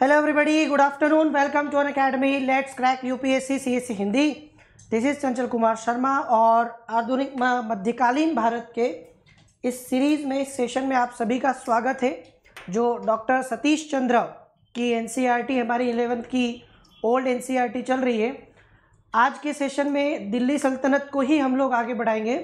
hello everybody good afternoon welcome to Unacademy let's crack UPSC CSC Hindi this is Chanchal Kumar Sharma और आधुनिक मध्यकालीन भारत के इस सीरीज़ में इस सेशन में आप सभी का स्वागत है जो डॉक्टर सतीश चंद्र की एनसीईआरटी e हमारी इलेवेंथ की ओल्ड एनसीईआरटी e चल रही है आज के सेशन में दिल्ली सल्तनत को ही हम लोग आगे बढ़ाएंगे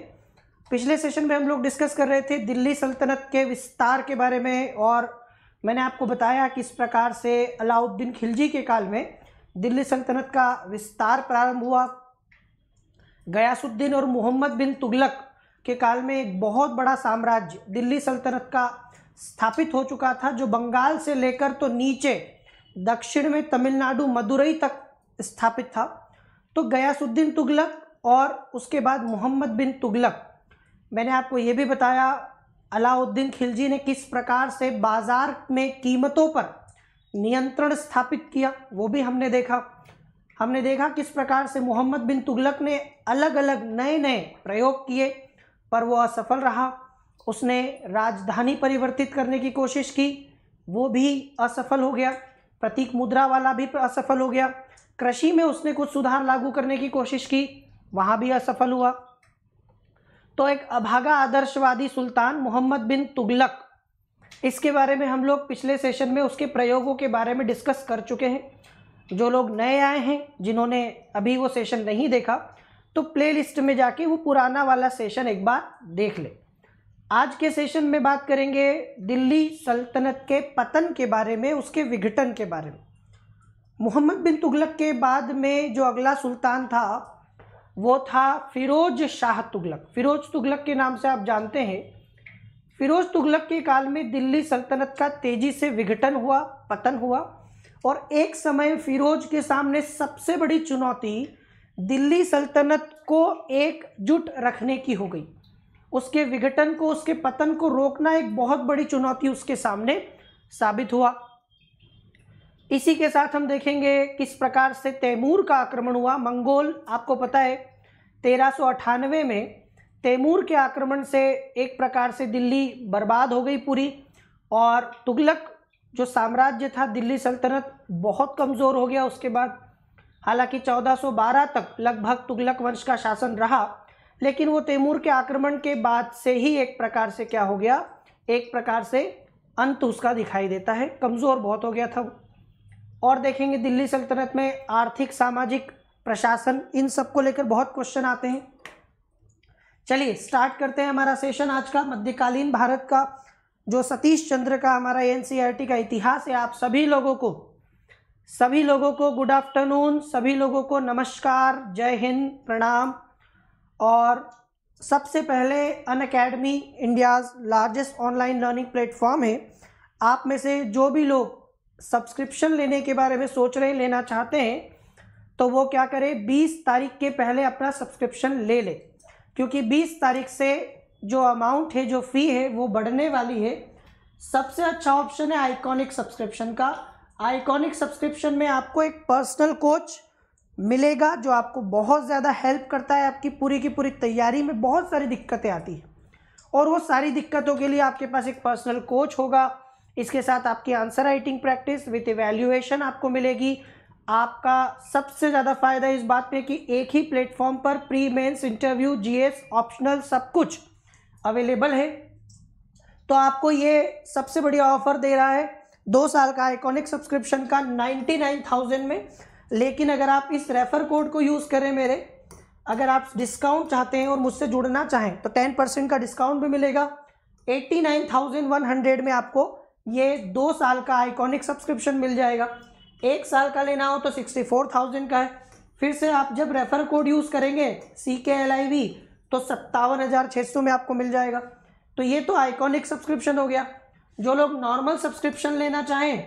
पिछले सेशन में हम लोग डिस्कस कर रहे थे दिल्ली सल्तनत के विस्तार के बारे में और मैंने आपको बताया किस प्रकार से अलाउद्दीन खिलजी के काल में दिल्ली सल्तनत का विस्तार प्रारंभ हुआ गयासुद्दीन और मोहम्मद बिन तुगलक के काल में एक बहुत बड़ा साम्राज्य दिल्ली सल्तनत का स्थापित हो चुका था जो बंगाल से लेकर तो नीचे दक्षिण में तमिलनाडु मदुरई तक स्थापित था तो गयासुद्दीन तुगलक और उसके बाद मोहम्मद बिन तुगलक मैंने आपको ये भी बताया अलाउद्दीन खिलजी ने किस प्रकार से बाजार में कीमतों पर नियंत्रण स्थापित किया वो भी हमने देखा हमने देखा किस प्रकार से मोहम्मद बिन तुगलक ने अलग अलग नए नए प्रयोग किए पर वो असफल रहा उसने राजधानी परिवर्तित करने की कोशिश की वो भी असफल हो गया प्रतीक मुद्रा वाला भी असफल हो गया कृषि में उसने कुछ सुधार लागू करने की कोशिश की वहाँ भी असफल हुआ तो एक अभागा आदर्शवादी सुल्तान मोहम्मद बिन तुगलक इसके बारे में हम लोग पिछले सेशन में उसके प्रयोगों के बारे में डिस्कस कर चुके हैं जो लोग नए आए हैं जिन्होंने अभी वो सेशन नहीं देखा तो प्लेलिस्ट में जाके वो पुराना वाला सेशन एक बार देख ले आज के सेशन में बात करेंगे दिल्ली सल्तनत के पतन के बारे में उसके विघटन के बारे में मोहम्मद बिन तुगलक के बाद में जो अगला सुल्तान था वो था फिरोज शाह तुगलक फिरोज तुगलक के नाम से आप जानते हैं फिरोज तुगलक के काल में दिल्ली सल्तनत का तेज़ी से विघटन हुआ पतन हुआ और एक समय फिरोज के सामने सबसे बड़ी चुनौती दिल्ली सल्तनत को एकजुट रखने की हो गई उसके विघटन को उसके पतन को रोकना एक बहुत बड़ी चुनौती उसके सामने साबित हुआ इसी के साथ हम देखेंगे किस प्रकार से तैमूर का आक्रमण हुआ मंगोल आपको पता है तेरह में तैमूर के आक्रमण से एक प्रकार से दिल्ली बर्बाद हो गई पूरी और तुगलक जो साम्राज्य था दिल्ली सल्तनत बहुत कमज़ोर हो गया उसके बाद हालांकि 1412 तक लगभग तुगलक वंश का शासन रहा लेकिन वो तैमूर के आक्रमण के बाद से ही एक प्रकार से क्या हो गया एक प्रकार से अंत उसका दिखाई देता है कमज़ोर बहुत हो गया था और देखेंगे दिल्ली सल्तनत में आर्थिक सामाजिक प्रशासन इन सब को लेकर बहुत क्वेश्चन आते हैं चलिए स्टार्ट करते हैं हमारा सेशन आज का मध्यकालीन भारत का जो सतीश चंद्र का हमारा एन e का इतिहास है आप सभी लोगों को सभी लोगों को गुड आफ्टरनून सभी लोगों को नमस्कार जय हिंद प्रणाम और सबसे पहले Unacademy India's largest online learning platform है आप में से जो भी लोग सब्सक्रिप्शन लेने के बारे में सोच रहे लेना चाहते हैं तो वो क्या करें 20 तारीख के पहले अपना सब्सक्रिप्शन ले ले क्योंकि 20 तारीख से जो अमाउंट है जो फ़ी है वो बढ़ने वाली है सबसे अच्छा ऑप्शन है आइकॉनिक सब्सक्रिप्शन का आइकॉनिक सब्सक्रिप्शन में आपको एक पर्सनल कोच मिलेगा जो आपको बहुत ज़्यादा हेल्प करता है आपकी पूरी की पूरी तैयारी में बहुत सारी दिक्कतें आती हैं और वो सारी दिक्कतों के लिए आपके पास एक पर्सनल कोच होगा इसके साथ आपकी answer writing practice with evaluation आपको मिलेगी आपका सबसे ज़्यादा फायदा इस बात पे कि एक ही प्लेटफॉर्म पर pre mains interview GS optional सब कुछ अवेलेबल है तो आपको ये सबसे बढ़िया ऑफर दे रहा है दो साल का आइकॉनिक सब्सक्रिप्शन का नाइन्टी नाइन थाउजेंड में लेकिन अगर आप इस रेफ़र कोड को यूज़ करें मेरे अगर आप डिस्काउंट चाहते हैं और मुझसे जुड़ना चाहें तो टेन परसेंट का डिस्काउंट भी मिलेगा eighty nine thousand one hundred में आपको ये दो साल का आइकॉनिक सब्सक्रिप्शन मिल जाएगा एक साल का लेना हो तो सिक्सटी फोर थाउजेंड का है फिर से आप जब रेफ़र कोड यूज़ करेंगे सी के एल आई वी तो सत्तावन हज़ार छः सौ में आपको मिल जाएगा तो ये तो आइकॉनिक सब्सक्रिप्शन हो गया जो लोग नॉर्मल सब्सक्रिप्शन लेना चाहें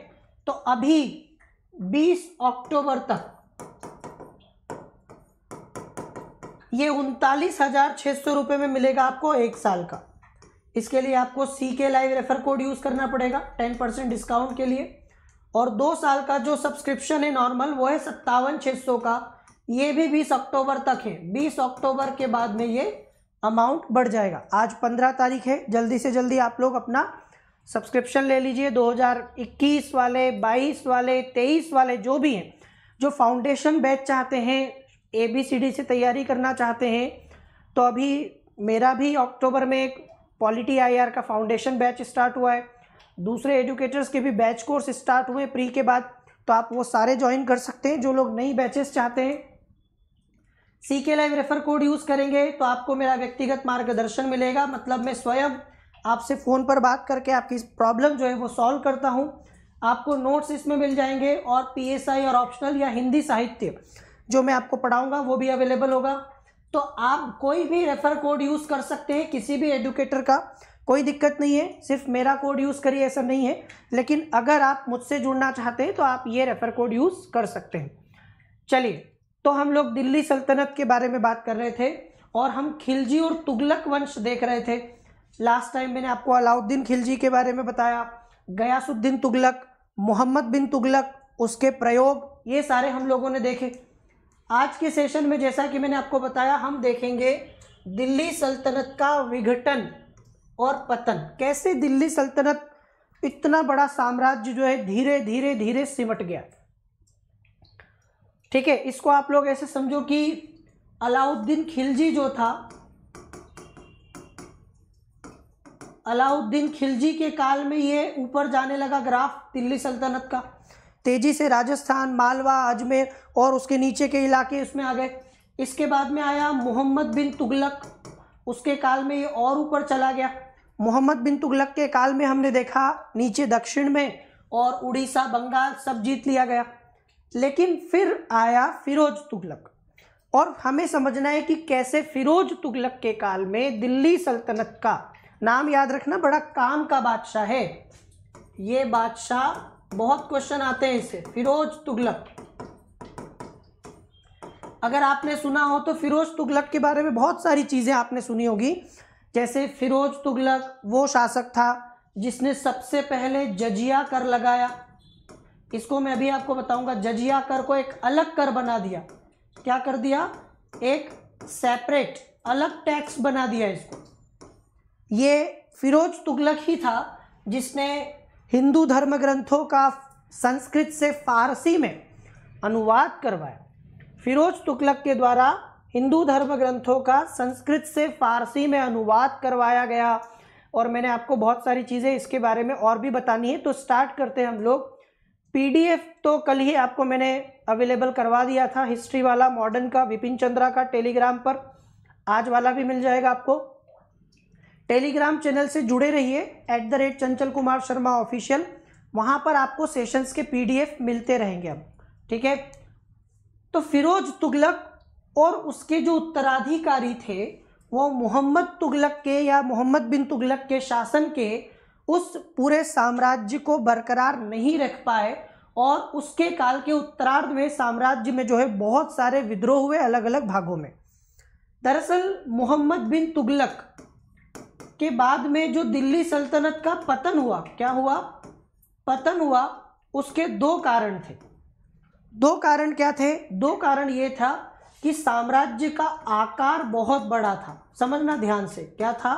तो अभी बीस अक्टूबर तक ये उनतालीस हज़ार छः सौ रुपये में मिलेगा आपको एक साल का इसके लिए आपको सी के लाइव रेफर कोड यूज़ करना पड़ेगा टेन परसेंट डिस्काउंट के लिए और दो साल का जो सब्सक्रिप्शन है नॉर्मल वो है सत्तावन छः सौ का ये भी बीस अक्टूबर तक है बीस अक्टूबर के बाद में ये अमाउंट बढ़ जाएगा आज पंद्रह तारीख है जल्दी से जल्दी आप लोग अपना सब्सक्रिप्शन ले लीजिए 2021 वाले 22 वाले 23 वाले जो भी हैं जो फाउंडेशन बैच चाहते हैं ए बी सी डी से तैयारी करना चाहते हैं तो अभी मेरा भी अक्टूबर में एक पॉलिटी आईआर का फाउंडेशन बैच स्टार्ट हुआ है दूसरे एजुकेटर्स के भी बैच कोर्स स्टार्ट हुए प्री के बाद तो आप वो सारे ज्वाइन कर सकते हैं जो लोग नई बैचेस चाहते हैं सी के लाइव रेफर कोड यूज़ करेंगे तो आपको मेरा व्यक्तिगत मार्गदर्शन मिलेगा मतलब मैं स्वयं आपसे फ़ोन पर बात करके आपकी प्रॉब्लम जो है वो सॉल्व करता हूँ आपको नोट्स इसमें मिल जाएंगे और पीएसआई और ऑप्शनल या हिंदी साहित्य जो मैं आपको पढ़ाऊँगा वो भी अवेलेबल होगा तो आप कोई भी रेफर कोड यूज़ कर सकते हैं किसी भी एडुकेटर का कोई दिक्कत नहीं है सिर्फ मेरा कोड यूज़ करिए ऐसा नहीं है लेकिन अगर आप मुझसे जुड़ना चाहते हैं तो आप ये रेफर कोड यूज़ कर सकते हैं चलिए तो हम लोग दिल्ली सल्तनत के बारे में बात कर रहे थे और हम खिलजी और तुगलक वंश देख रहे थे लास्ट टाइम मैंने आपको अलाउद्दीन खिलजी के बारे में बताया गयासुद्दीन तुगलक मोहम्मद बिन तुगलक उसके प्रयोग ये सारे हम लोगों ने देखे आज के सेशन में जैसा कि मैंने आपको बताया हम देखेंगे दिल्ली सल्तनत का विघटन और पतन कैसे दिल्ली सल्तनत इतना बड़ा साम्राज्य जो है धीरे धीरे धीरे सिमट गया ठीक है इसको आप लोग ऐसे समझो कि अलाउद्दीन खिलजी जो था अलाउद्दीन खिलजी के काल में ये ऊपर जाने लगा ग्राफ दिल्ली सल्तनत का तेजी से राजस्थान मालवा अजमेर और उसके नीचे के इलाके इसमें आ गए इसके बाद में आया मोहम्मद बिन तुगलक उसके काल में ये और ऊपर चला गया मोहम्मद बिन तुगलक के काल में हमने देखा नीचे दक्षिण में और उड़ीसा बंगाल सब जीत लिया गया लेकिन फिर आया फिरोज तुगलक और हमें समझना है कि कैसे फिरोज तुगलक के काल में दिल्ली सल्तनत का नाम याद रखना बड़ा काम का बादशाह है ये बादशाह बहुत क्वेश्चन आते हैं इससे फिरोज तुगलक अगर आपने सुना हो तो फिरोज तुगलक के बारे में बहुत सारी चीज़ें आपने सुनी होगी जैसे फिरोज तुगलक वो शासक था जिसने सबसे पहले जजिया कर लगाया इसको मैं अभी आपको बताऊंगा जजिया कर को एक अलग कर बना दिया क्या कर दिया एक सेपरेट अलग टैक्स बना दिया इसको ये फिरोज तुगलक ही था जिसने हिंदू धर्म ग्रंथों का संस्कृत से फारसी में अनुवाद करवाया फिरोज तुकलक के द्वारा हिंदू धर्म ग्रंथों का संस्कृत से फारसी में अनुवाद करवाया गया और मैंने आपको बहुत सारी चीज़ें इसके बारे में और भी बतानी है तो स्टार्ट करते हैं हम लोग पीडीएफ तो कल ही आपको मैंने अवेलेबल करवा दिया था हिस्ट्री वाला मॉडर्न का विपिन चंद्रा का टेलीग्राम पर आज वाला भी मिल जाएगा आपको टेलीग्राम चैनल से जुड़े रहिए eight the rate Chanchal Kumar Sharma official वहाँ पर आपको सेशंस के पीडीएफ मिलते रहेंगे अब ठीक है तो फिरोज तुगलक और उसके जो उत्तराधिकारी थे वो मोहम्मद तुगलक के या मोहम्मद बिन तुगलक के शासन के उस पूरे साम्राज्य को बरकरार नहीं रख पाए और उसके काल के उत्तरार्ध में साम्राज्य में जो है बहुत सारे विद्रोह हुए अलग अलग भागों में दरअसल मोहम्मद बिन तुगलक के बाद में जो दिल्ली सल्तनत का पतन हुआ क्या हुआ पतन हुआ उसके दो कारण थे दो कारण क्या थे दो कारण ये था कि साम्राज्य का आकार बहुत बड़ा था समझना ध्यान से क्या था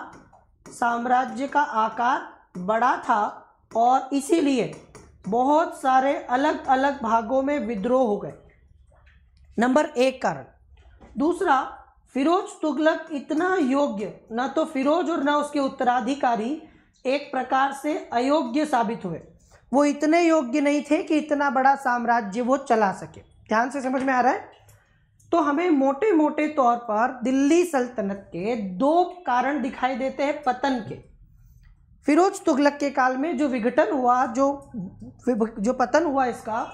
साम्राज्य का आकार बड़ा था और इसीलिए बहुत सारे अलग अलग भागों में विद्रोह हो गए नंबर एक कारण दूसरा फिरोज तुगलक इतना योग्य न तो फिरोज और न उसके उत्तराधिकारी एक प्रकार से अयोग्य साबित हुए वो इतने योग्य नहीं थे कि इतना बड़ा साम्राज्य वो चला सके ध्यान से समझ में आ रहा है तो हमें मोटे मोटे तौर पर दिल्ली सल्तनत के दो कारण दिखाई देते हैं पतन के फिरोज तुगलक के काल में जो विघटन हुआ जो जो पतन हुआ इसका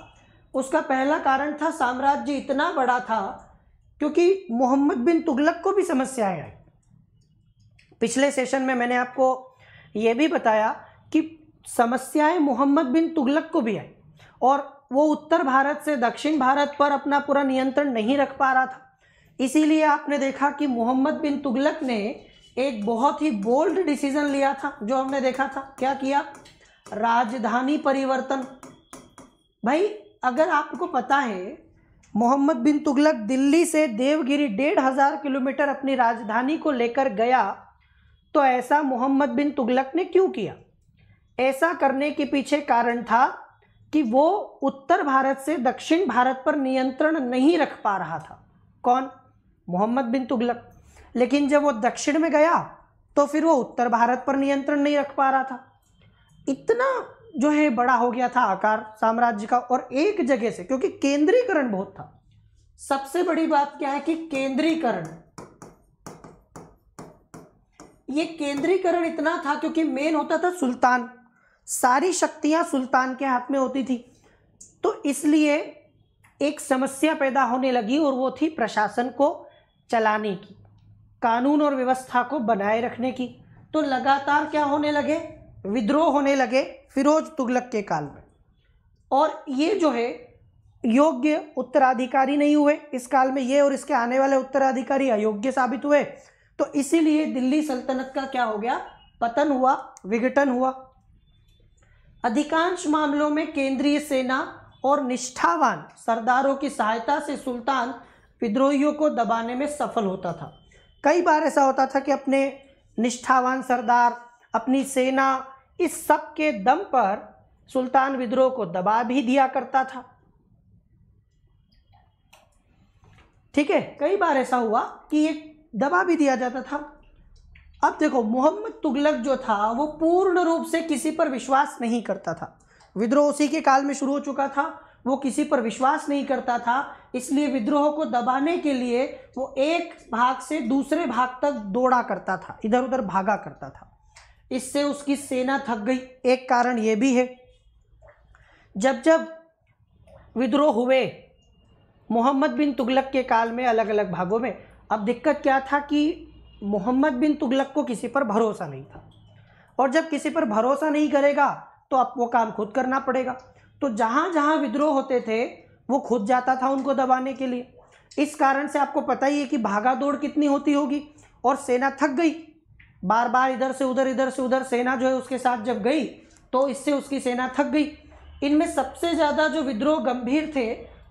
उसका पहला कारण था साम्राज्य इतना बड़ा था क्योंकि मोहम्मद बिन तुगलक को भी समस्याएं आई पिछले सेशन में मैंने आपको ये भी बताया कि समस्याएं मोहम्मद बिन तुगलक को भी आई और वो उत्तर भारत से दक्षिण भारत पर अपना पूरा नियंत्रण नहीं रख पा रहा था इसीलिए आपने देखा कि मोहम्मद बिन तुगलक ने एक बहुत ही बोल्ड डिसीजन लिया था जो हमने देखा था क्या किया राजधानी परिवर्तन भाई अगर आपको पता है मोहम्मद बिन तुगलक दिल्ली से देवगिरी डेढ़ हज़ार किलोमीटर अपनी राजधानी को लेकर गया तो ऐसा मोहम्मद बिन तुगलक ने क्यों किया ऐसा करने के पीछे कारण था कि वो उत्तर भारत से दक्षिण भारत पर नियंत्रण नहीं रख पा रहा था कौन मोहम्मद बिन तुगलक लेकिन जब वो दक्षिण में गया तो फिर वो उत्तर भारत पर नियंत्रण नहीं रख पा रहा था इतना जो है बड़ा हो गया था आकार साम्राज्य का और एक जगह से क्योंकि केंद्रीकरण बहुत था सबसे बड़ी बात क्या है कि केंद्रीकरण ये केंद्रीकरण इतना था क्योंकि मेन होता था सुल्तान सारी शक्तियां सुल्तान के हाथ में होती थी तो इसलिए एक समस्या पैदा होने लगी और वो थी प्रशासन को चलाने की कानून और व्यवस्था को बनाए रखने की तो लगातार क्या होने लगे विद्रोह होने लगे फिरोज तुगलक के काल में और ये जो है योग्य उत्तराधिकारी नहीं हुए इस काल में ये और इसके आने वाले उत्तराधिकारी अयोग्य साबित हुए तो इसीलिए दिल्ली सल्तनत का क्या हो गया पतन हुआ विघटन हुआ अधिकांश मामलों में केंद्रीय सेना और निष्ठावान सरदारों की सहायता से सुल्तान विद्रोहियों को दबाने में सफल होता था कई बार ऐसा होता था कि अपने निष्ठावान सरदार अपनी सेना इस सब के दम पर सुल्तान विद्रोह को दबा भी दिया करता था ठीक है कई बार ऐसा हुआ कि ये दबा भी दिया जाता था अब देखो मोहम्मद तुगलक जो था वो पूर्ण रूप से किसी पर विश्वास नहीं करता था विद्रोह उसी के काल में शुरू हो चुका था वो किसी पर विश्वास नहीं करता था इसलिए विद्रोह को दबाने के लिए वो एक भाग से दूसरे भाग तक दौड़ा करता था इधर उधर भागा करता था इससे उसकी सेना थक गई एक कारण ये भी है जब जब विद्रोह हुए मोहम्मद बिन तुगलक के काल में अलग अलग भागों में अब दिक्कत क्या था कि मोहम्मद बिन तुगलक को किसी पर भरोसा नहीं था और जब किसी पर भरोसा नहीं करेगा तो अब वो काम खुद करना पड़ेगा तो जहाँ जहाँ विद्रोह होते थे वो खुद जाता था उनको दबाने के लिए इस कारण से आपको पता ही है कि भागा दौड़ कितनी होती होगी और सेना थक गई बार बार इधर से उधर इधर से उधर सेना जो है उसके साथ जब गई तो इससे उसकी सेना थक गई इनमें सबसे ज़्यादा जो विद्रोह गंभीर थे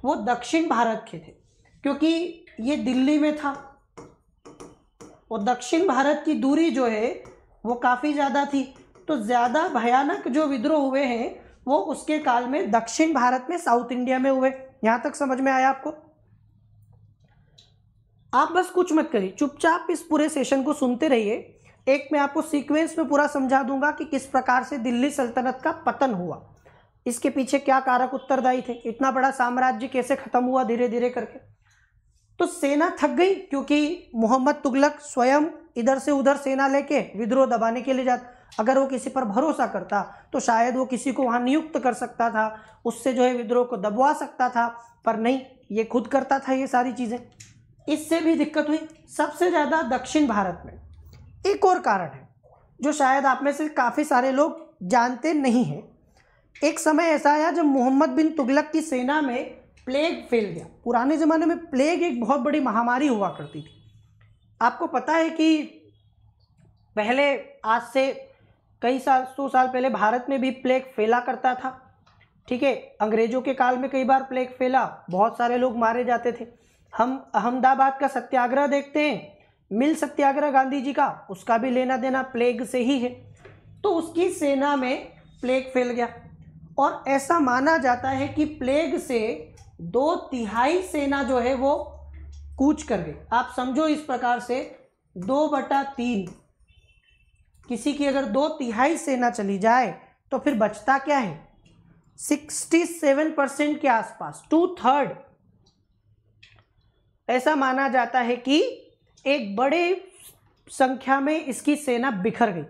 वो दक्षिण भारत के थे क्योंकि ये दिल्ली में था और दक्षिण भारत की दूरी जो है वो काफ़ी ज़्यादा थी तो ज़्यादा भयानक जो विद्रोह हुए हैं वो उसके काल में दक्षिण भारत में साउथ इंडिया में हुए यहाँ तक समझ में आया आपको आप बस कुछ मत करिए चुपचाप इस पूरे सेशन को सुनते रहिए एक मैं आपको सीक्वेंस में पूरा समझा दूंगा कि किस प्रकार से दिल्ली सल्तनत का पतन हुआ इसके पीछे क्या कारक उत्तरदायी थे इतना बड़ा साम्राज्य कैसे खत्म हुआ धीरे धीरे करके तो सेना थक गई क्योंकि मोहम्मद तुगलक स्वयं इधर से उधर सेना लेके विद्रोह दबाने के लिए जाता अगर वो किसी पर भरोसा करता तो शायद वो किसी को वहाँ नियुक्त कर सकता था उससे जो है विद्रोह को दबवा सकता था पर नहीं ये खुद करता था ये सारी चीज़ें इससे भी दिक्कत हुई सबसे ज़्यादा दक्षिण भारत में एक और कारण है जो शायद आप में से काफ़ी सारे लोग जानते नहीं हैं एक समय ऐसा आया जब मोहम्मद बिन तुगलक की सेना में प्लेग फैल गया पुराने ज़माने में प्लेग एक बहुत बड़ी महामारी हुआ करती थी आपको पता है कि पहले आज से कई साल सौ साल पहले भारत में भी प्लेग फैला करता था ठीक है अंग्रेज़ों के काल में कई बार प्लेग फैला बहुत सारे लोग मारे जाते थे हम अहमदाबाद का सत्याग्रह देखते हैं मिल सत्याग्रह गांधी जी का उसका भी लेना देना प्लेग से ही है तो उसकी सेना में प्लेग फैल गया और ऐसा माना जाता है कि प्लेग से दो तिहाई सेना जो है वो कूच कर गई आप समझो इस प्रकार से दो बटा तीन किसी की अगर दो तिहाई सेना चली जाए तो फिर बचता क्या है सिक्सटी सेवन परसेंट के आसपास टू थर्ड ऐसा माना जाता है कि एक बड़े संख्या में इसकी सेना बिखर गई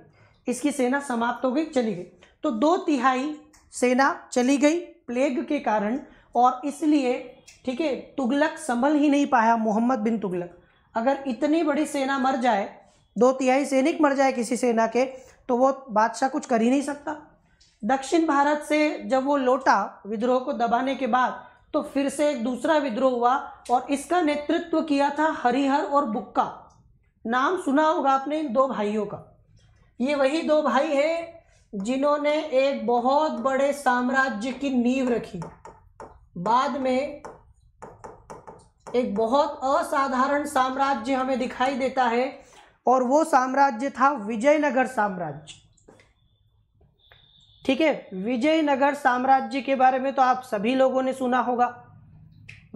इसकी सेना समाप्त हो गई चली गई तो दो तिहाई सेना चली गई प्लेग के कारण और इसलिए ठीक है तुगलक संभल ही नहीं पाया मोहम्मद बिन तुगलक अगर इतनी बड़ी सेना मर जाए दो तिहाई सैनिक मर जाए किसी सेना के तो वो बादशाह कुछ कर ही नहीं सकता दक्षिण भारत से जब वो लौटा विद्रोह को दबाने के बाद तो फिर से एक दूसरा विद्रोह हुआ और इसका नेतृत्व किया था हरिहर और बुक्का नाम सुना होगा आपने इन दो भाइयों का ये वही दो भाई हैं जिन्होंने एक बहुत बड़े साम्राज्य की नींव रखी बाद में एक बहुत असाधारण साम्राज्य हमें दिखाई देता है और वो साम्राज्य था विजयनगर साम्राज्य ठीक है विजयनगर साम्राज्य के बारे में तो आप सभी लोगों ने सुना होगा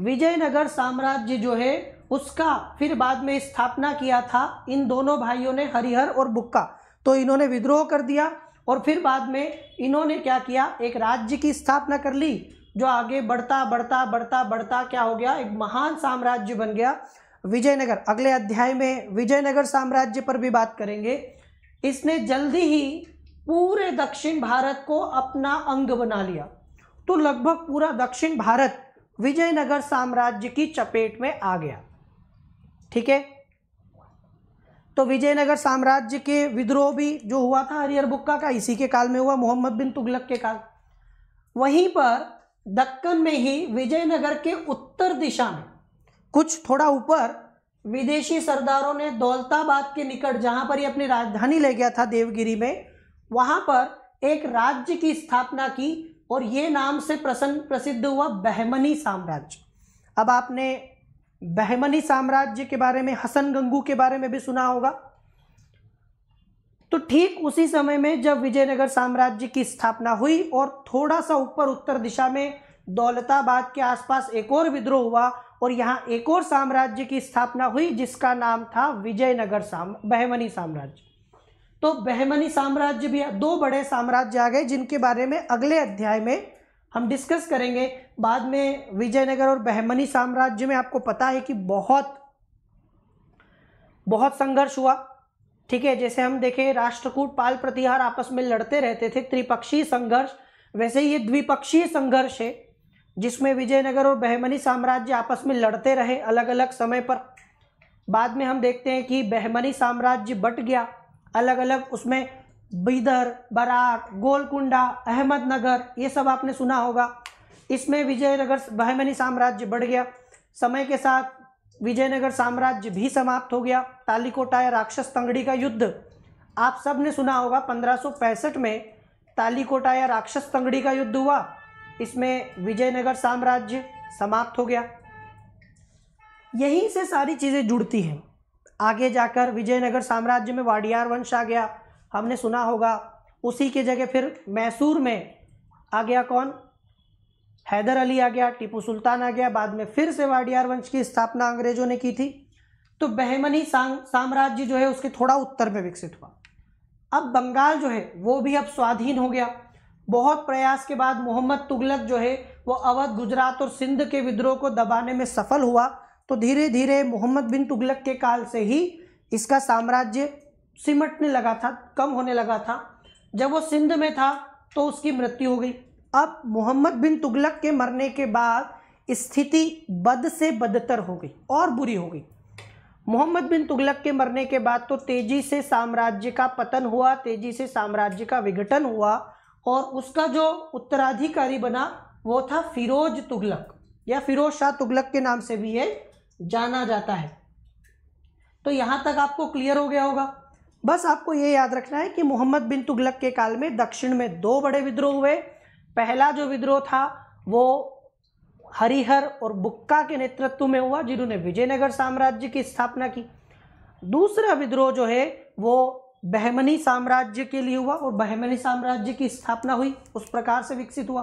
विजयनगर साम्राज्य जो है उसका फिर बाद में स्थापना किया था इन दोनों भाइयों ने हरिहर और बुक्का तो इन्होंने विद्रोह कर दिया और फिर बाद में इन्होंने क्या किया एक राज्य की स्थापना कर ली जो आगे बढ़ता बढ़ता बढ़ता बढ़ता क्या हो गया एक महान साम्राज्य बन गया विजयनगर अगले अध्याय में विजयनगर साम्राज्य पर भी बात करेंगे इसने जल्दी ही पूरे दक्षिण भारत को अपना अंग बना लिया तो लगभग पूरा दक्षिण भारत विजयनगर साम्राज्य की चपेट में आ गया ठीक है तो विजयनगर साम्राज्य के विद्रोह भी जो हुआ था हरिहर बुक्का का इसी के काल में हुआ मोहम्मद बिन तुगलक के काल वहीं पर दक्कन में ही विजयनगर के उत्तर दिशा में कुछ थोड़ा ऊपर विदेशी सरदारों ने दौलताबाद के निकट जहां पर ये अपनी राजधानी ले गया था देवगिरी में वहां पर एक राज्य की स्थापना की और ये नाम से प्रसन्न प्रसिद्ध हुआ बहमनी साम्राज्य अब आपने बहमनी साम्राज्य के बारे में हसन गंगू के बारे में भी सुना होगा तो ठीक उसी समय में जब विजयनगर साम्राज्य की स्थापना हुई और थोड़ा सा ऊपर उत्तर दिशा में दौलताबाद के आसपास एक और विद्रोह हुआ और यहाँ एक और साम्राज्य की स्थापना हुई जिसका नाम था विजयनगर साम बहमनी साम्राज्य तो बहमनी साम्राज्य भी दो बड़े साम्राज्य आ गए जिनके बारे में अगले अध्याय में हम डिस्कस करेंगे बाद में विजयनगर और बहमनी साम्राज्य में आपको पता है कि बहुत बहुत संघर्ष हुआ ठीक है जैसे हम देखें राष्ट्रकूट पाल प्रतिहार आपस में लड़ते रहते थे त्रिपक्षीय संघर्ष वैसे ये द्विपक्षीय संघर्ष है जिसमें विजयनगर और बहमनी साम्राज्य आपस में लड़ते रहे अलग अलग समय पर बाद में हम देखते हैं कि बहमनी साम्राज्य बट गया अलग अलग उसमें बीदर बराक गोलकुंडा अहमदनगर ये सब आपने सुना होगा इसमें विजयनगर बहमनी साम्राज्य बढ़ गया समय के साथ विजयनगर साम्राज्य भी समाप्त हो गया तालिकोटा या राक्षस तंगड़ी का युद्ध आप सब ने सुना होगा पंद्रह में तालिकोटा या राक्षस तंगड़ी का युद्ध हुआ इसमें विजयनगर साम्राज्य समाप्त हो गया यहीं से सारी चीज़ें जुड़ती हैं आगे जाकर विजयनगर साम्राज्य में वाडियार वंश आ गया हमने सुना होगा उसी के जगह फिर मैसूर में आ गया कौन हैदर अली आ गया टीपू सुल्तान आ गया बाद में फिर से वाडियार वंश की स्थापना अंग्रेजों ने की थी तो बहमनी साम्राज्य जो है उसके थोड़ा उत्तर में विकसित हुआ अब बंगाल जो है वो भी अब स्वाधीन हो गया बहुत प्रयास के बाद मोहम्मद तुगलक जो है वो अवध गुजरात और सिंध के विद्रोह को दबाने में सफल हुआ तो धीरे धीरे मोहम्मद बिन तुगलक के काल से ही इसका साम्राज्य सिमटने लगा था कम होने लगा था जब वो सिंध में था तो उसकी मृत्यु हो गई अब मोहम्मद बिन तुगलक के मरने के बाद स्थिति बद से बदतर हो गई और बुरी हो गई मोहम्मद बिन तुगलक के मरने के बाद तो तेज़ी से साम्राज्य का पतन हुआ तेज़ी से साम्राज्य का विघटन हुआ और उसका जो उत्तराधिकारी बना वो था फिरोज तुगलक या फिरोज शाह तुगलक के नाम से भी है जाना जाता है तो यहाँ तक आपको क्लियर हो गया होगा बस आपको ये याद रखना है कि मोहम्मद बिन तुगलक के काल में दक्षिण में दो बड़े विद्रोह हुए पहला जो विद्रोह था वो हरिहर और बुक्का के नेतृत्व में हुआ जिन्होंने विजयनगर साम्राज्य की स्थापना की दूसरा विद्रोह जो है वो बहमनी साम्राज्य के लिए हुआ और बहमनी साम्राज्य की स्थापना हुई उस प्रकार से विकसित हुआ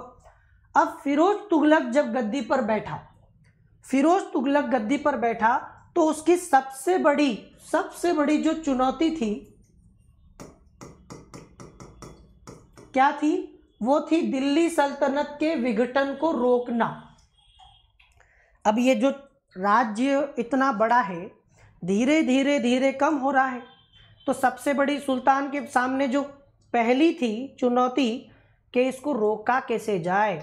अब फिरोज तुगलक जब गद्दी पर बैठा फिरोज तुगलक गद्दी पर बैठा तो उसकी सबसे बड़ी सबसे बड़ी जो चुनौती थी क्या थी वो थी दिल्ली सल्तनत के विघटन को रोकना अब ये जो राज्य इतना बड़ा है धीरे धीरे धीरे कम हो रहा है तो सबसे बड़ी सुल्तान के सामने जो पहली थी चुनौती कि इसको रोका कैसे जाए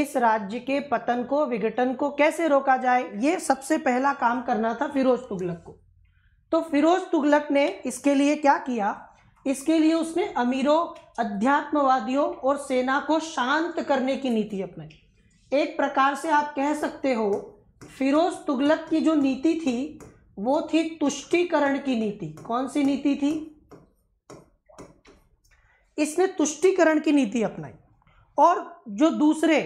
इस राज्य के पतन को विघटन को कैसे रोका जाए ये सबसे पहला काम करना था फिरोज तुगलक को तो फिरोज तुगलक ने इसके लिए क्या किया इसके लिए उसने अमीरों अध्यात्मवादियों और सेना को शांत करने की नीति अपनाई एक प्रकार से आप कह सकते हो फिरोज तुगलक की जो नीति थी वो थी तुष्टिकरण की नीति कौन सी नीति थी इसने तुष्टिकरण की नीति अपनाई और जो दूसरे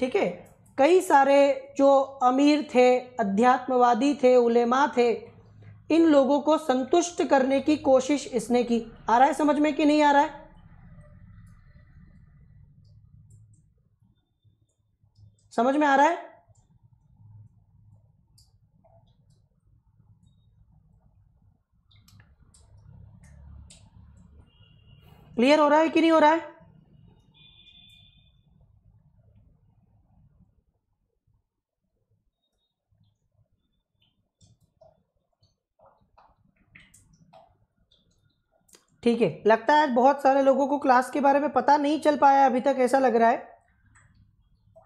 ठीक है कई सारे जो अमीर थे अध्यात्मवादी थे उलेमा थे इन लोगों को संतुष्ट करने की कोशिश इसने की आ रहा है समझ में कि नहीं आ रहा है समझ में आ रहा है क्लियर हो रहा है कि नहीं हो रहा है ठीक है लगता है आज बहुत सारे लोगों को क्लास के बारे में पता नहीं चल पाया अभी तक ऐसा लग रहा है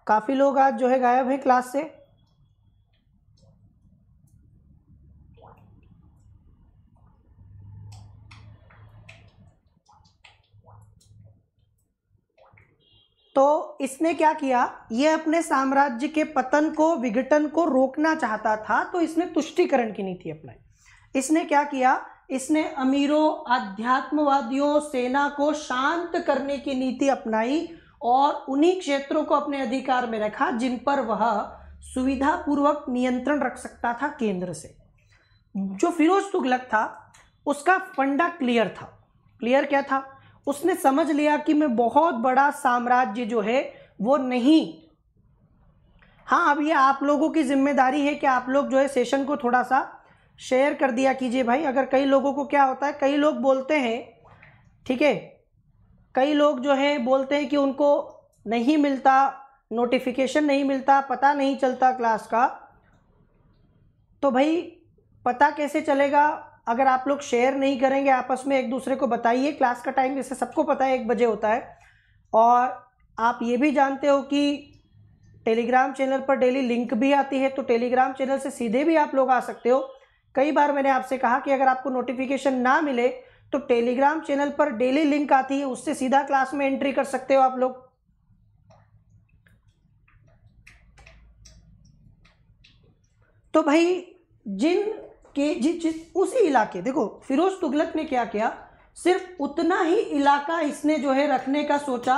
काफ़ी लोग आज जो है गायब हैं क्लास से तो इसने क्या किया ये अपने साम्राज्य के पतन को विघटन को रोकना चाहता था तो इसने तुष्टिकरण की नीति अपनाई इसने क्या किया इसने अमीरों अध्यात्मवादियों सेना को शांत करने की नीति अपनाई और उन्हीं क्षेत्रों को अपने अधिकार में रखा जिन पर वह सुविधापूर्वक नियंत्रण रख सकता था केंद्र से जो फिरोज तुगलक था उसका फंडा क्लियर था क्लियर क्या था उसने समझ लिया कि मैं बहुत बड़ा साम्राज्य जो है वो नहीं हाँ अब ये आप लोगों की जिम्मेदारी है कि आप लोग जो है सेशन को थोड़ा सा शेयर कर दिया कीजिए भाई अगर कई लोगों को क्या होता है कई लोग बोलते हैं ठीक है कई लोग जो है बोलते हैं कि उनको नहीं मिलता नोटिफिकेशन नहीं मिलता पता नहीं चलता क्लास का तो भाई पता कैसे चलेगा अगर आप लोग शेयर नहीं करेंगे आपस में एक दूसरे को बताइए क्लास का टाइम जैसे सबको पता है एक बजे होता है और आप ये भी जानते हो कि टेलीग्राम चैनल पर डेली लिंक भी आती है तो टेलीग्राम चैनल से सीधे भी आप लोग आ सकते हो कई बार मैंने आपसे कहा कि अगर आपको नोटिफिकेशन ना मिले तो टेलीग्राम चैनल पर डेली लिंक आती है उससे सीधा क्लास में एंट्री कर सकते हो आप लोग तो भाई जिन के जिस जिस उसी इलाके देखो फिरोज तुगलक ने क्या किया सिर्फ उतना ही इलाका इसने जो है रखने का सोचा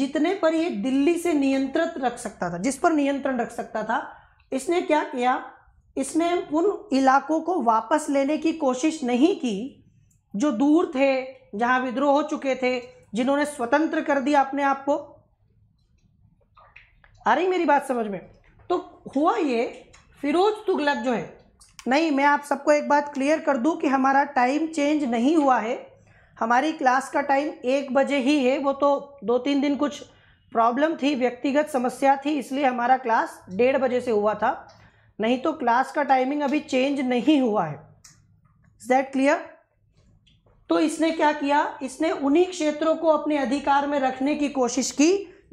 जितने पर ये दिल्ली से नियंत्रित रख सकता था जिस पर नियंत्रण रख सकता था इसने क्या किया इसमें उन इलाकों को वापस लेने की कोशिश नहीं की जो दूर थे जहां विद्रोह हो चुके थे जिन्होंने स्वतंत्र कर दिया अपने आप को आ रही मेरी बात समझ में तो हुआ ये फिरोज तुगलक जो है नहीं मैं आप सबको एक बात क्लियर कर दूं कि हमारा टाइम चेंज नहीं हुआ है हमारी क्लास का टाइम एक बजे ही है वो तो दो तीन दिन कुछ प्रॉब्लम थी व्यक्तिगत समस्या थी इसलिए हमारा क्लास डेढ़ बजे से हुआ था नहीं तो क्लास का टाइमिंग अभी चेंज नहीं हुआ है इज दैट क्लियर तो इसने क्या किया इसने उन्हीं क्षेत्रों को अपने अधिकार में रखने की कोशिश की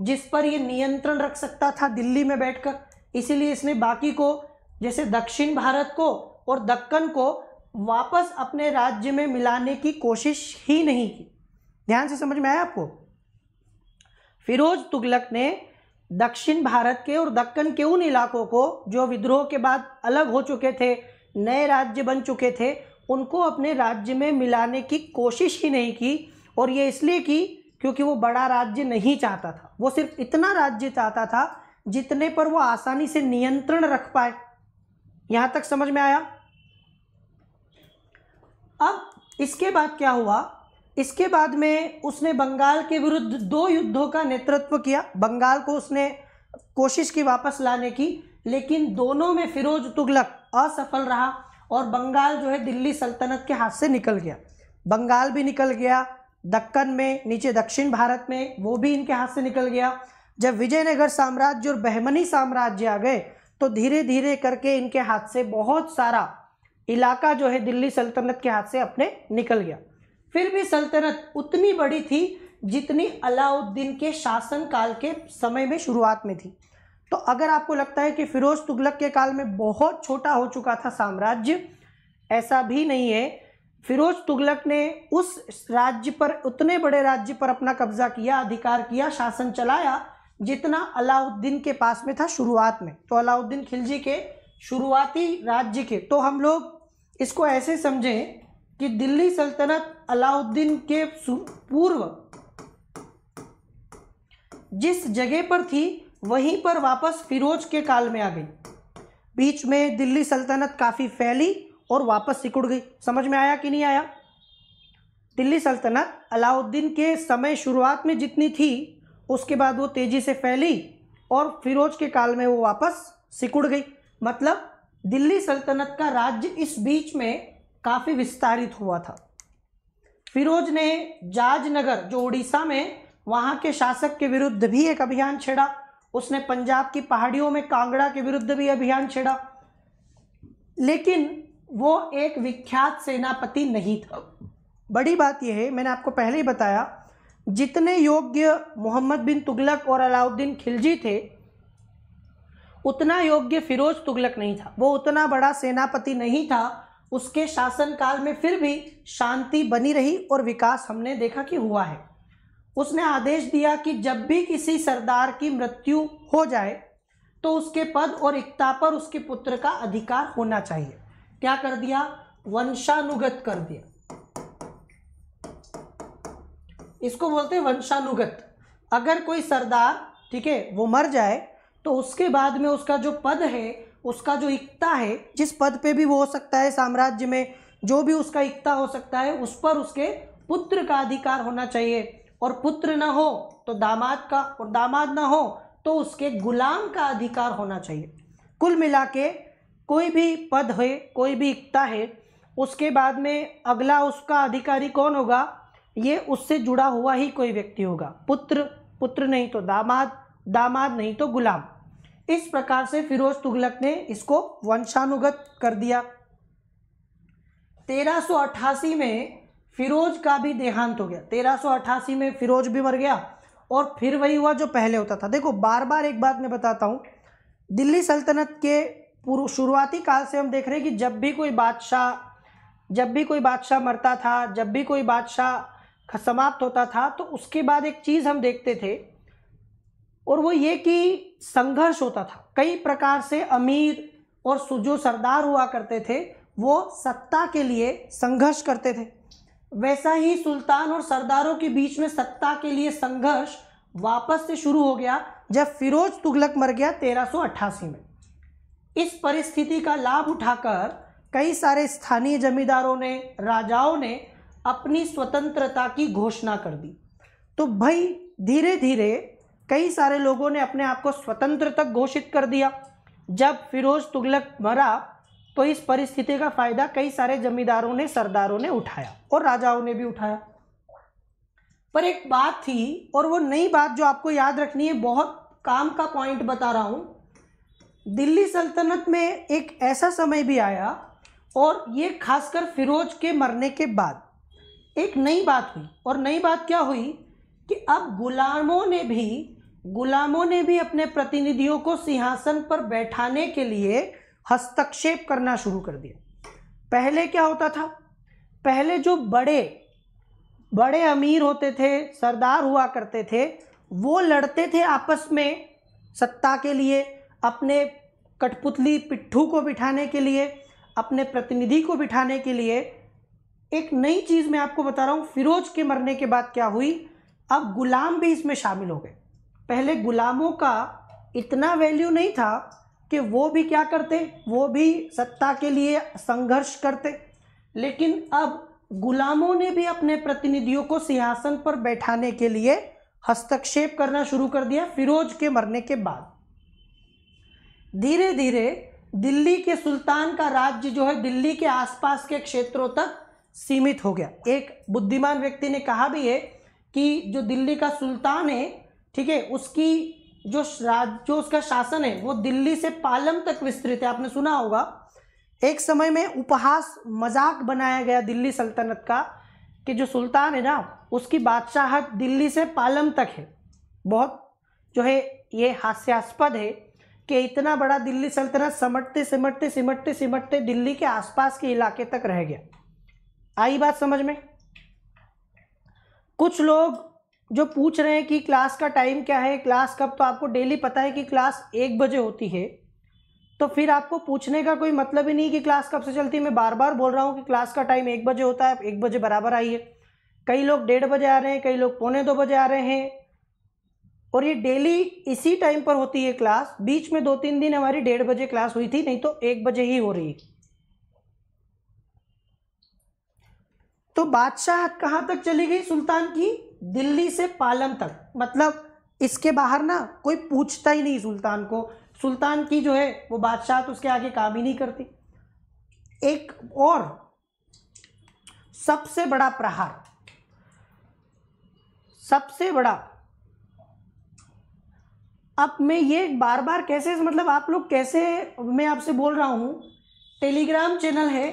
जिस पर ये नियंत्रण रख सकता था दिल्ली में बैठकर इसीलिए इसने बाकी को जैसे दक्षिण भारत को और दक्कन को वापस अपने राज्य में मिलाने की कोशिश ही नहीं की ध्यान से समझ में आया आपको फिरोज तुगलक ने दक्षिण भारत के और दक्कन के उन इलाकों को जो विद्रोह के बाद अलग हो चुके थे नए राज्य बन चुके थे उनको अपने राज्य में मिलाने की कोशिश ही नहीं की और ये इसलिए की क्योंकि वो बड़ा राज्य नहीं चाहता था वो सिर्फ इतना राज्य चाहता था जितने पर वो आसानी से नियंत्रण रख पाए यहाँ तक समझ में आया अब इसके बाद क्या हुआ इसके बाद में उसने बंगाल के विरुद्ध दो युद्धों का नेतृत्व किया बंगाल को उसने कोशिश की वापस लाने की लेकिन दोनों में फिरोज तुगलक असफल रहा और बंगाल जो है दिल्ली सल्तनत के हाथ से निकल गया बंगाल भी निकल गया दक्कन में नीचे दक्षिण भारत में वो भी इनके हाथ से निकल गया जब विजयनगर साम्राज्य और बहमनी साम्राज्य आ गए तो धीरे धीरे करके इनके हाथ से बहुत सारा इलाका जो है दिल्ली सल्तनत के हाथ से अपने निकल गया फिर भी सल्तनत उतनी बड़ी थी जितनी अलाउद्दीन के शासन काल के समय में शुरुआत में थी तो अगर आपको लगता है कि फिरोज तुगलक के काल में बहुत छोटा हो चुका था साम्राज्य ऐसा भी नहीं है फिरोज तुगलक ने उस राज्य पर उतने बड़े राज्य पर अपना कब्जा किया अधिकार किया शासन चलाया जितना अलाउद्दीन के पास में था शुरुआत में तो अलाउद्दीन खिलजी के शुरुआती राज्य के तो हम लोग इसको ऐसे समझें कि दिल्ली सल्तनत अलाउद्दीन के पूर्व जिस जगह पर थी वहीं पर वापस फिरोज के काल में आ गई बीच में दिल्ली सल्तनत काफ़ी फैली और वापस सिकुड़ गई समझ में आया कि नहीं आया दिल्ली सल्तनत अलाउद्दीन के समय शुरुआत में जितनी थी उसके बाद वो तेज़ी से फैली और फिरोज के काल में वो वापस सिकुड़ गई मतलब दिल्ली सल्तनत का राज्य इस बीच में काफ़ी विस्तारित हुआ था फिरोज ने जाजनगर जो उड़ीसा में वहाँ के शासक के विरुद्ध भी एक अभियान छेड़ा उसने पंजाब की पहाड़ियों में कांगड़ा के विरुद्ध भी अभियान छेड़ा लेकिन वो एक विख्यात सेनापति नहीं था बड़ी बात यह है मैंने आपको पहले ही बताया जितने योग्य मोहम्मद बिन तुगलक और अलाउद्दीन खिलजी थे उतना योग्य फिरोज तुगलक नहीं था वो उतना बड़ा सेनापति नहीं था उसके शासनकाल में फिर भी शांति बनी रही और विकास हमने देखा कि हुआ है उसने आदेश दिया कि जब भी किसी सरदार की मृत्यु हो जाए तो उसके पद और इकता पर उसके पुत्र का अधिकार होना चाहिए क्या कर दिया वंशानुगत कर दिया इसको बोलते हैं वंशानुगत अगर कोई सरदार ठीक है वो मर जाए तो उसके बाद में उसका जो पद है उसका जो इकता है जिस पद पे भी वो हो सकता है साम्राज्य में जो भी उसका इकता हो सकता है उस पर उसके पुत्र का अधिकार होना चाहिए और पुत्र ना हो तो दामाद का और दामाद ना हो तो उसके गुलाम का अधिकार होना चाहिए कुल मिला के कोई भी पद है कोई भी इकता है उसके बाद में अगला उसका अधिकारी कौन होगा ये उससे जुड़ा हुआ ही कोई व्यक्ति होगा पुत्र पुत्र नहीं तो दामाद दामाद नहीं तो गुलाम इस प्रकार से फिरोज तुगलक ने इसको वंशानुगत कर दिया 1388 में फिरोज का भी देहांत हो गया 1388 में फिरोज भी मर गया और फिर वही हुआ जो पहले होता था देखो बार बार एक बात मैं बताता हूँ दिल्ली सल्तनत के पूर्व शुरुआती काल से हम देख रहे हैं कि जब भी कोई बादशाह जब भी कोई बादशाह मरता था जब भी कोई बादशाह समाप्त होता था तो उसके बाद एक चीज़ हम देखते थे और वो ये कि संघर्ष होता था कई प्रकार से अमीर और जो सरदार हुआ करते थे वो सत्ता के लिए संघर्ष करते थे वैसा ही सुल्तान और सरदारों के बीच में सत्ता के लिए संघर्ष वापस से शुरू हो गया जब फिरोज तुगलक मर गया तेरह में इस परिस्थिति का लाभ उठाकर कई सारे स्थानीय जमींदारों ने राजाओं ने अपनी स्वतंत्रता की घोषणा कर दी तो भाई धीरे धीरे कई सारे लोगों ने अपने आप को स्वतंत्र तक घोषित कर दिया जब फिरोज तुगलक मरा तो इस परिस्थिति का फायदा कई सारे जमींदारों ने सरदारों ने उठाया और राजाओं ने भी उठाया पर एक बात थी और वो नई बात जो आपको याद रखनी है बहुत काम का पॉइंट बता रहा हूँ दिल्ली सल्तनत में एक ऐसा समय भी आया और ये खासकर फिरोज के मरने के बाद एक नई बात हुई और नई बात क्या हुई कि अब गुलामों ने भी गुलामों ने भी अपने प्रतिनिधियों को सिंहासन पर बैठाने के लिए हस्तक्षेप करना शुरू कर दिया पहले क्या होता था पहले जो बड़े बड़े अमीर होते थे सरदार हुआ करते थे वो लड़ते थे आपस में सत्ता के लिए अपने कठपुतली पिट्ठू को बिठाने के लिए अपने प्रतिनिधि को बिठाने के लिए एक नई चीज़ मैं आपको बता रहा हूँ फिरोज के मरने के बाद क्या हुई अब गुलाम भी इसमें शामिल हो गए पहले गुलामों का इतना वैल्यू नहीं था कि वो भी क्या करते वो भी सत्ता के लिए संघर्ष करते लेकिन अब गुलामों ने भी अपने प्रतिनिधियों को सिंहासन पर बैठाने के लिए हस्तक्षेप करना शुरू कर दिया फिरोज के मरने के बाद धीरे धीरे दिल्ली के सुल्तान का राज्य जो है दिल्ली के आसपास के क्षेत्रों तक सीमित हो गया एक बुद्धिमान व्यक्ति ने कहा भी है कि जो दिल्ली का सुल्तान है ठीक है उसकी जो राज जो उसका शासन है वो दिल्ली से पालम तक विस्तृत है आपने सुना होगा एक समय में उपहास मजाक बनाया गया दिल्ली सल्तनत का कि जो सुल्तान है ना उसकी बादशाहत दिल्ली से पालम तक है बहुत जो है ये हास्यास्पद है कि इतना बड़ा दिल्ली सल्तनत समटते सिमटते सिमटते सिमटते दिल्ली के आसपास के इलाके तक रह गया आई बात समझ में कुछ लोग जो पूछ रहे हैं कि क्लास का टाइम क्या है क्लास कब तो आपको डेली पता है कि क्लास एक बजे होती है तो फिर आपको पूछने का कोई मतलब ही नहीं कि क्लास कब से चलती है मैं बार बार बोल रहा हूँ कि क्लास का टाइम एक बजे होता है आप एक बजे बराबर आइए कई लोग डेढ़ बजे आ रहे हैं कई लोग पौने दो बजे आ रहे हैं और ये डेली इसी टाइम पर होती है क्लास बीच में दो तीन दिन हमारी डेढ़ बजे क्लास हुई थी नहीं तो एक बजे ही हो रही है तो बादशाह कहाँ तक चली गई सुल्तान की दिल्ली से पालम तक मतलब इसके बाहर ना कोई पूछता ही नहीं सुल्तान को सुल्तान की जो है वो बादशाह तो उसके आगे काम ही नहीं करती एक और सबसे बड़ा प्रहार सबसे बड़ा अब मैं ये बार बार कैसे मतलब आप लोग कैसे मैं आपसे बोल रहा हूँ टेलीग्राम चैनल है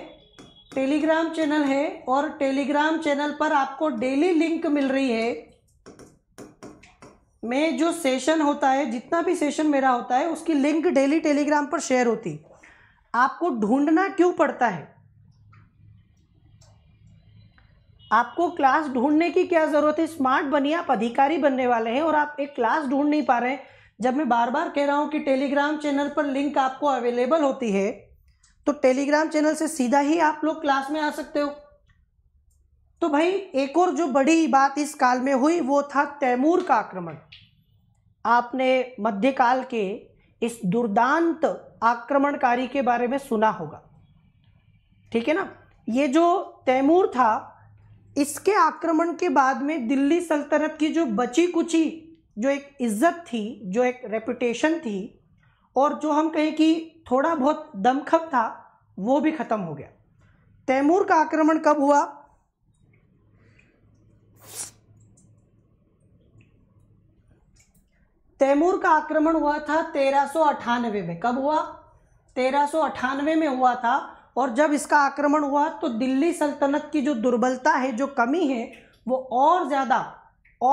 टेलीग्राम चैनल है और टेलीग्राम चैनल पर आपको डेली लिंक मिल रही है मैं जो सेशन होता है जितना भी सेशन मेरा होता है उसकी लिंक डेली टेलीग्राम पर शेयर होती आपको ढूंढना क्यों पड़ता है आपको क्लास ढूंढने की क्या ज़रूरत है स्मार्ट बनिए आप अधिकारी बनने वाले हैं और आप एक क्लास ढूंढ नहीं पा रहे हैं जब मैं बार बार कह रहा हूँ कि टेलीग्राम चैनल पर लिंक आपको अवेलेबल होती है तो टेलीग्राम चैनल से सीधा ही आप लोग क्लास में आ सकते हो तो भाई एक और जो बड़ी बात इस काल में हुई वो था तैमूर का आक्रमण आपने मध्यकाल के इस दुर्दांत आक्रमणकारी के बारे में सुना होगा ठीक है ना ये जो तैमूर था इसके आक्रमण के बाद में दिल्ली सल्तनत की जो बची कुची जो एक इज्जत थी जो एक रेपुटेशन थी और जो हम कहें कि थोड़ा बहुत दमखम था वो भी ख़त्म हो गया तैमूर का आक्रमण कब हुआ तैमूर का आक्रमण हुआ था तेरह में कब हुआ तेरह में हुआ था और जब इसका आक्रमण हुआ तो दिल्ली सल्तनत की जो दुर्बलता है जो कमी है वो और ज़्यादा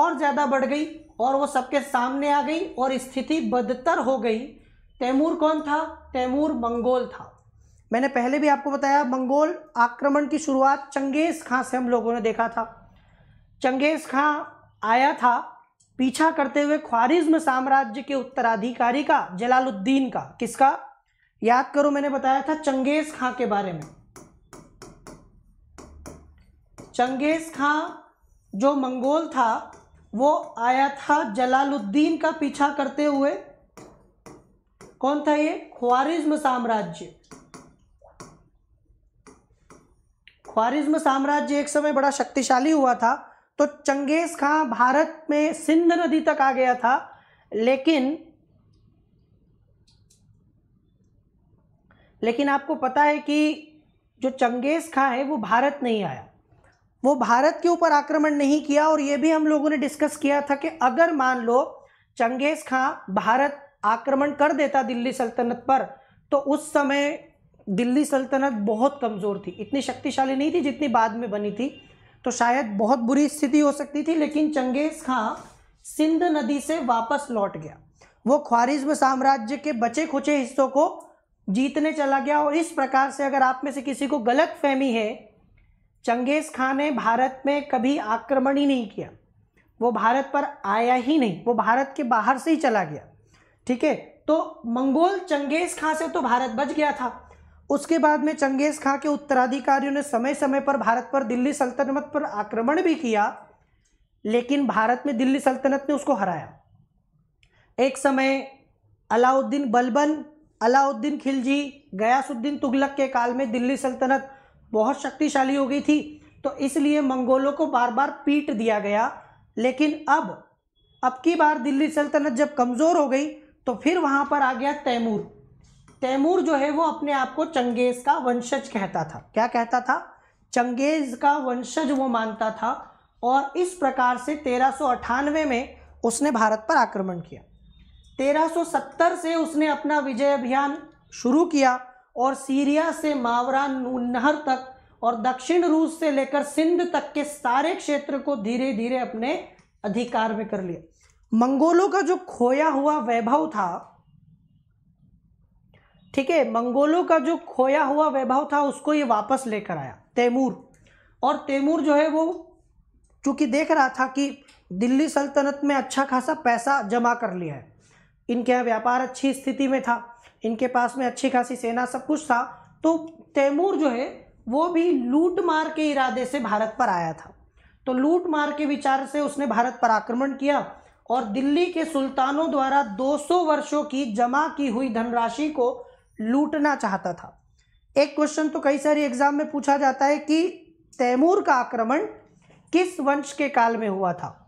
और ज़्यादा बढ़ गई और वो सबके सामने आ गई और स्थिति बदतर हो गई तैमूर कौन था तैमूर मंगोल था मैंने पहले भी आपको बताया मंगोल आक्रमण की शुरुआत चंगेज़ खां से हम लोगों ने देखा था चंगेज़ खां आया था पीछा करते हुए ख्वारिज्म साम्राज्य के उत्तराधिकारी का जलालुद्दीन का किसका याद करो मैंने बताया था चंगेज़ खां के बारे में चंगेज़ खां जो मंगोल था वो आया था जलालुद्दीन का पीछा करते हुए कौन था ये ख्वारिज्म साम्राज्य ख्वारिज्म साम्राज्य एक समय बड़ा शक्तिशाली हुआ था तो चंगेज खां भारत में सिंध नदी तक आ गया था लेकिन लेकिन आपको पता है कि जो चंगेज खां है वो भारत नहीं आया वो भारत के ऊपर आक्रमण नहीं किया और ये भी हम लोगों ने डिस्कस किया था कि अगर मान लो चंगेज खां भारत आक्रमण कर देता दिल्ली सल्तनत पर तो उस समय दिल्ली सल्तनत बहुत कमज़ोर थी इतनी शक्तिशाली नहीं थी जितनी बाद में बनी थी तो शायद बहुत बुरी स्थिति हो सकती थी लेकिन चंगेज़ खां सिंध नदी से वापस लौट गया वो ख्वारिज्म साम्राज्य के बचे खुचे हिस्सों को जीतने चला गया और इस प्रकार से अगर आप में से किसी को गलत फहमी है चंगेज़ खां ने भारत में कभी आक्रमण ही नहीं किया वो भारत पर आया ही नहीं वो भारत के बाहर से ही चला गया ठीक है तो मंगोल चंगेज खां से तो भारत बच गया था उसके बाद में चंगेज खां के उत्तराधिकारियों ने समय समय पर भारत पर दिल्ली सल्तनत पर आक्रमण भी किया लेकिन भारत में दिल्ली सल्तनत ने उसको हराया एक समय अलाउद्दीन बलबन अलाउद्दीन खिलजी गयासुद्दीन तुगलक के काल में दिल्ली सल्तनत बहुत शक्तिशाली हो गई थी तो इसलिए मंगोलों को बार बार पीट दिया गया लेकिन अब अब की बार दिल्ली सल्तनत जब कमज़ोर हो गई तो फिर वहाँ पर आ गया तैमूर तैमूर जो है वो अपने आप को चंगेज़ का वंशज कहता था क्या कहता था चंगेज़ का वंशज वो मानता था और इस प्रकार से तेरह में उसने भारत पर आक्रमण किया 1370 से उसने अपना विजय अभियान शुरू किया और सीरिया से मावरा नहर तक और दक्षिण रूस से लेकर सिंध तक के सारे क्षेत्र को धीरे धीरे अपने अधिकार में कर लिया मंगोलों का जो खोया हुआ वैभव था ठीक है मंगोलों का जो खोया हुआ वैभव था उसको ये वापस लेकर आया तैमूर और तैमूर जो है वो चूँकि देख रहा था कि दिल्ली सल्तनत में अच्छा खासा पैसा जमा कर लिया है इनके यहाँ व्यापार अच्छी स्थिति में था इनके पास में अच्छी खासी सेना सब कुछ था तो तैमूर जो है वो भी लूट मार के इरादे से भारत पर आया था तो लूट मार के विचार से उसने भारत पर आक्रमण किया और दिल्ली के सुल्तानों द्वारा 200 वर्षों की जमा की हुई धनराशि को लूटना चाहता था एक क्वेश्चन तो कई सारे एग्जाम में पूछा जाता है कि तैमूर का आक्रमण किस वंश के काल में हुआ था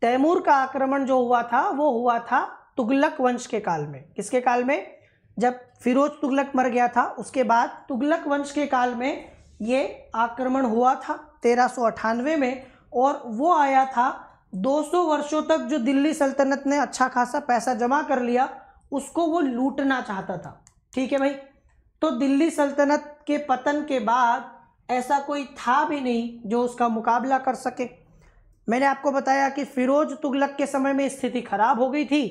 तैमूर का आक्रमण जो हुआ था वो हुआ था तुगलक वंश के काल में किसके काल में जब फिरोज तुगलक मर गया था उसके बाद तुगलक वंश के काल में ये आक्रमण हुआ था तेरह में और वो आया था 200 वर्षों तक जो दिल्ली सल्तनत ने अच्छा खासा पैसा जमा कर लिया उसको वो लूटना चाहता था ठीक है भाई तो दिल्ली सल्तनत के पतन के बाद ऐसा कोई था भी नहीं जो उसका मुकाबला कर सके मैंने आपको बताया कि फ़िरोज़ तुगलक के समय में स्थिति ख़राब हो गई थी